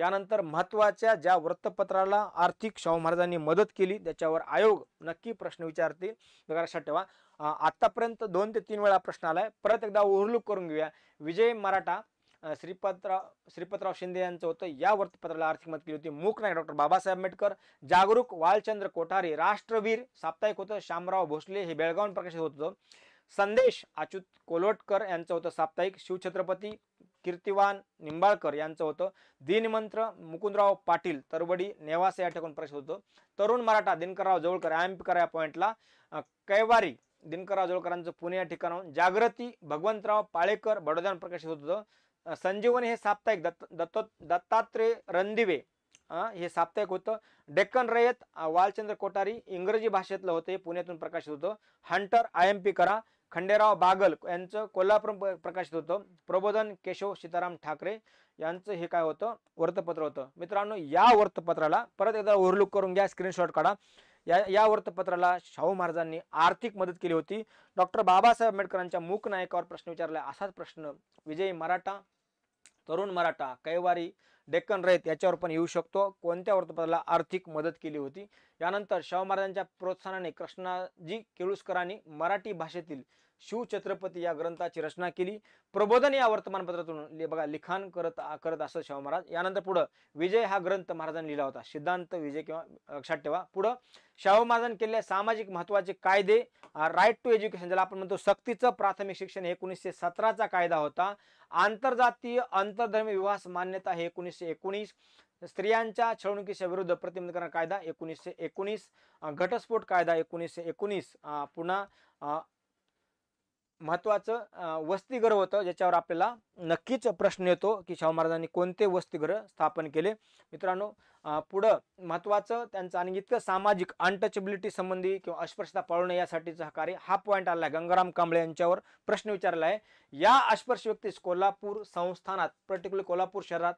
यानंतर महत्त्वाच्या ज्या वृत्तपत्राला आर्थिक शाहू महाराजांनी मदत केली त्याच्यावर आयोग नक्की प्रश्न विचारतील लक्षात ठेवा आतापर्यंत दोन ते तीन वेळा प्रश्न आलाय परत एकदा ओव्हरलुक करून घेऊया विजय मराठा श्रीपतराव श्रीपतराव शिंदे यांचं होतं या वृत्तपत्राला आर्थिक मदत केली होती मूक नायक डॉक्टर बाबासाहेब आंबेडकर जागरूक वालचंद्र कोठारी राष्ट्रवीर साप्ताहिक होतं श्यामराव भोसले हे बेळगावून प्रकाशित होत होतं संदेश अच्युत कोलोटकर यांचं होतं साप्ताहिक शिवछत्रपती कीर्तिवान निंबाळकर यांचं होतं दिनमंत्र मुकुंदराव पाटील तरवडी नेवासे या ठिकाणी प्रकाशित होतं तरुण मराठा दिनकरराव जवळकर आयम्पकर या पॉईंटला कैवारी दिनकरराव जवळकरांचं पुणे या ठिकाणाहून जागृती भगवंतराव पाळेकर बडोद्यान प्रकाशित होत होतं संजीवनी हे साप्ताहिक दत्त दत्तो दत्तात्रय रणदिवे हे साप्ताहिक होतं डेक्कन रयत वालचंद्र कोठारी इंग्रजी भाषेतलं होतं हे पुण्यातून प्रकाशित होतं हंटर आय एम पी करा खंडेराव बागल यांचं कोल्हापूर प्रकाशित होतं प्रबोधन केशव सीताराम ठाकरे यांचं हे काय होतं वृत्तपत्र होतं मित्रांनो या वृत्तपत्राला परत एकदा ओव्हरलुक करून घ्या स्क्रीनशॉट काढा या या वृत्तपत्राला शाहू महाराजांनी आर्थिक मदत केली होती डॉक्टर बाबासाहेब आंबेडकरांच्या मूक नायकावर प्रश्न विचारला असाच प्रश्न विजय मराठा तरुण मराठा कैवारी डेक्कन रेत याच्यावर पण येऊ शकतो कोणत्या वृत्तपत्राला आर्थिक मदत केली होती यानंतर शाहू महाराजांच्या प्रोत्साहनाने कृष्णाजी केळुसकरांनी मराठी भाषेतील शिवछत्रपती या ग्रंथाची रचना केली प्रबोधन या वर्तमानपत्रातून बघा लिखाण करत करत असत शाहू महाराज यानंतर पुढं विजय हा ग्रंथ महाराजांनी लिहिला होता सिद्धांत विजय किंवा लक्षात ठेवा पुढं शाहू महाराजांनी केलेले सामाजिक महत्वाचे कायदे राईट टू एज्युकेशन ज्याला आपण म्हणतो सक्तीचं प्राथमिक शिक्षण हे एकोणीसशे सतराचा कायदा होता आंतरजातीय अंतर्धर्मी विवाह मान्यता हे एकोणीसशे एकोणीस स्त्रियांच्या छळवणुकीच्या विरुद्ध करणारा कायदा एकोणीसशे एकोणीस घटस्फोट कायदा एकोणीसशे एकोणीस पुन्हा महत्त्वाचं वस्तीघर होतं ज्याच्यावर आपल्याला नक्कीच प्रश्न येतो की शाहू महाराजांनी कोणते वस्तीघर स्थापन केले मित्रांनो पुढं महत्त्वाचं त्यांचं आणि इतकं सामाजिक अनटचेबिलिटी संबंधी किंवा अस्पृश्यता पाळू नये यासाठीचं कार्य हा पॉईंट आला आहे गंगाराम कांबळे यांच्यावर प्रश्न विचारला आहे या अस्पर्श व्यक्तीस कोल्हापूर संस्थानात पर्टिक्युलर कोल्हापूर शहरात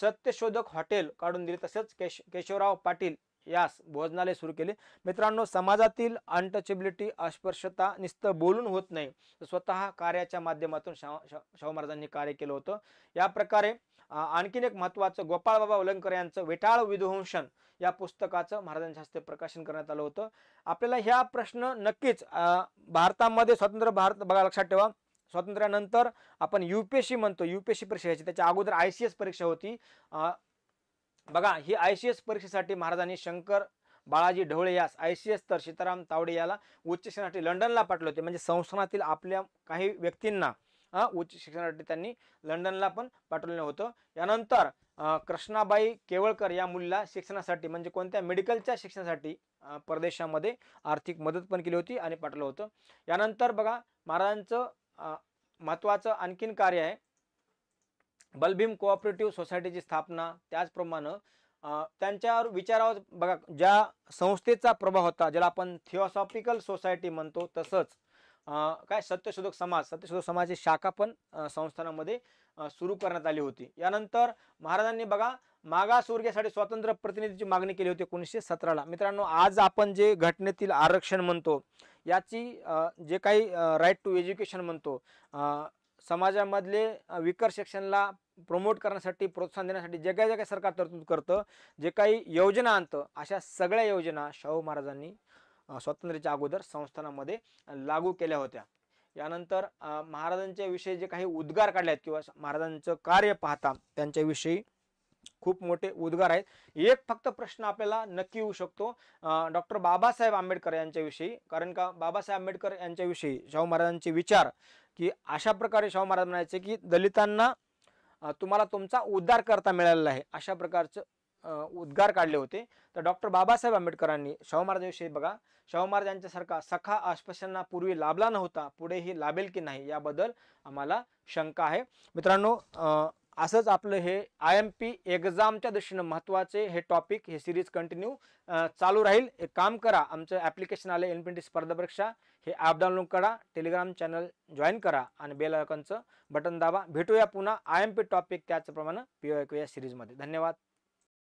सत्यशोधक हॉटेल काढून दिले तसंच केश केशवराव पाटील यास भोजनालय सुरू केले मित्रांनो समाजातील अनटचेबिलिटी अस्पृश्यता निस्त बोलून होत नाही तर स्वतः कार्याच्या माध्यमातून शाह शाहू महाराजांनी कार्य केलं होतं या प्रकारे आणखीन एक महत्त्वाचं गोपाळबाबा उलंकर यांचं विठाळ विध्वंशन या पुस्तकाचं महाराजांच्या हस्ते प्रकाशन करण्यात आलं होतं आपल्याला ह्या प्रश्न नक्कीच भारतामध्ये स्वतंत्र भारत बघा लक्षात ठेवा स्वातंत्र्यानंतर आपण युपीएससी म्हणतो युपीएससी परीक्षा घ्यायची त्याच्या अगोदर आय सी एस परीक्षा होती बघा ही आय सी एस परीक्षेसाठी महाराजांनी शंकर बाळाजी ढवळे यास आय सी एस तर सीताराम तावडे याला उच्च शिक्षणासाठी लंडनला पाठवले होते म्हणजे संस्थानातील आपल्या काही व्यक्तींना उच्च शिक्षणासाठी त्यांनी लंडनला पण पाठवलेलं होतं यानंतर कृष्णाबाई केवळकर या मुलीला शिक्षणासाठी म्हणजे कोणत्या मेडिकलच्या शिक्षणासाठी परदेशामध्ये आर्थिक मदत पण केली होती आणि पाठवलं होतं यानंतर बघा महाराजांचं महत्त्वाचं आणखीन कार्य आहे बलभीम कोऑपरेटिव्ह सोसायटीची स्थापना त्याचप्रमाणे त्यांच्यावर विचारावर बघा ज्या संस्थेचा प्रभाव होता ज्याला आपण थिओसॉफिकल सोसायटी म्हणतो तसंच काय सत्यशोधक समाज सत्यशोधक समाजाची शाखा पण संस्थानामध्ये सुरू करण्यात आली होती यानंतर महाराजांनी बघा मागासवर्गेसाठी स्वतंत्र प्रतिनिधीची मागणी केली होती एकोणीसशे सतराला मित्रांनो आज आपण जे घटनेतील आरक्षण म्हणतो याची जे काही राईट टू एज्युकेशन म्हणतो समाजामधले विकर शिक्षणला प्रमोट करण्यासाठी प्रोत्साहन देण्यासाठी जे काही काही सरकार तरतूद करतं जे काही योजना आणतं अशा सगळ्या योजना शाहू महाराजांनी स्वातंत्र्याच्या अगोदर संस्थानामध्ये लागू केल्या होत्या यानंतर महाराजांच्या विषयी जे काही उद्गार काढले आहेत किंवा महाराजांचं कार्य पाहता त्यांच्याविषयी खूप मोठे उद्गार आहेत एक फक्त प्रश्न आपल्याला नक्की येऊ शकतो डॉक्टर बाबासाहेब आंबेडकर यांच्याविषयी कारण का बाबासाहेब आंबेडकर यांच्याविषयी शाहू महाराजांचे विचार की अशा प्रकारे शाहू महाराज म्हणायचे की दलितांना तुम्हाला तुमचा उद्धार करता मिळालेला आहे अशा प्रकारचं उद्गार काढले होते तर डॉक्टर बाबासाहेब आंबेडकरांनी शाहू महाराजांविषयी बघा शाहू महाराज यांच्यासारखा सखा आश्वासना पूर्वी लाभला नव्हता पुढेही लाभेल की नाही याबद्दल आम्हाला शंका आहे मित्रांनो असंच आपलं हे आय एम पी एक्झामच्या दृष्टीनं महत्त्वाचे हे टॉपिक हे सिरीज कंटिन्यू चालू राहील एक काम करा आमचं ॲप्लिकेशन आलं एन पी टी स्पर्धा परीक्षा हे ॲप डाउनलोड करा टेलिग्राम चॅनल जॉईन करा आणि बेल आयकॉनचं बटन दाबा भेटूया पुन्हा आय एम पी टॉपिक त्याचप्रमाणे पी ओ क्यू या सिरीजमध्ये धन्यवाद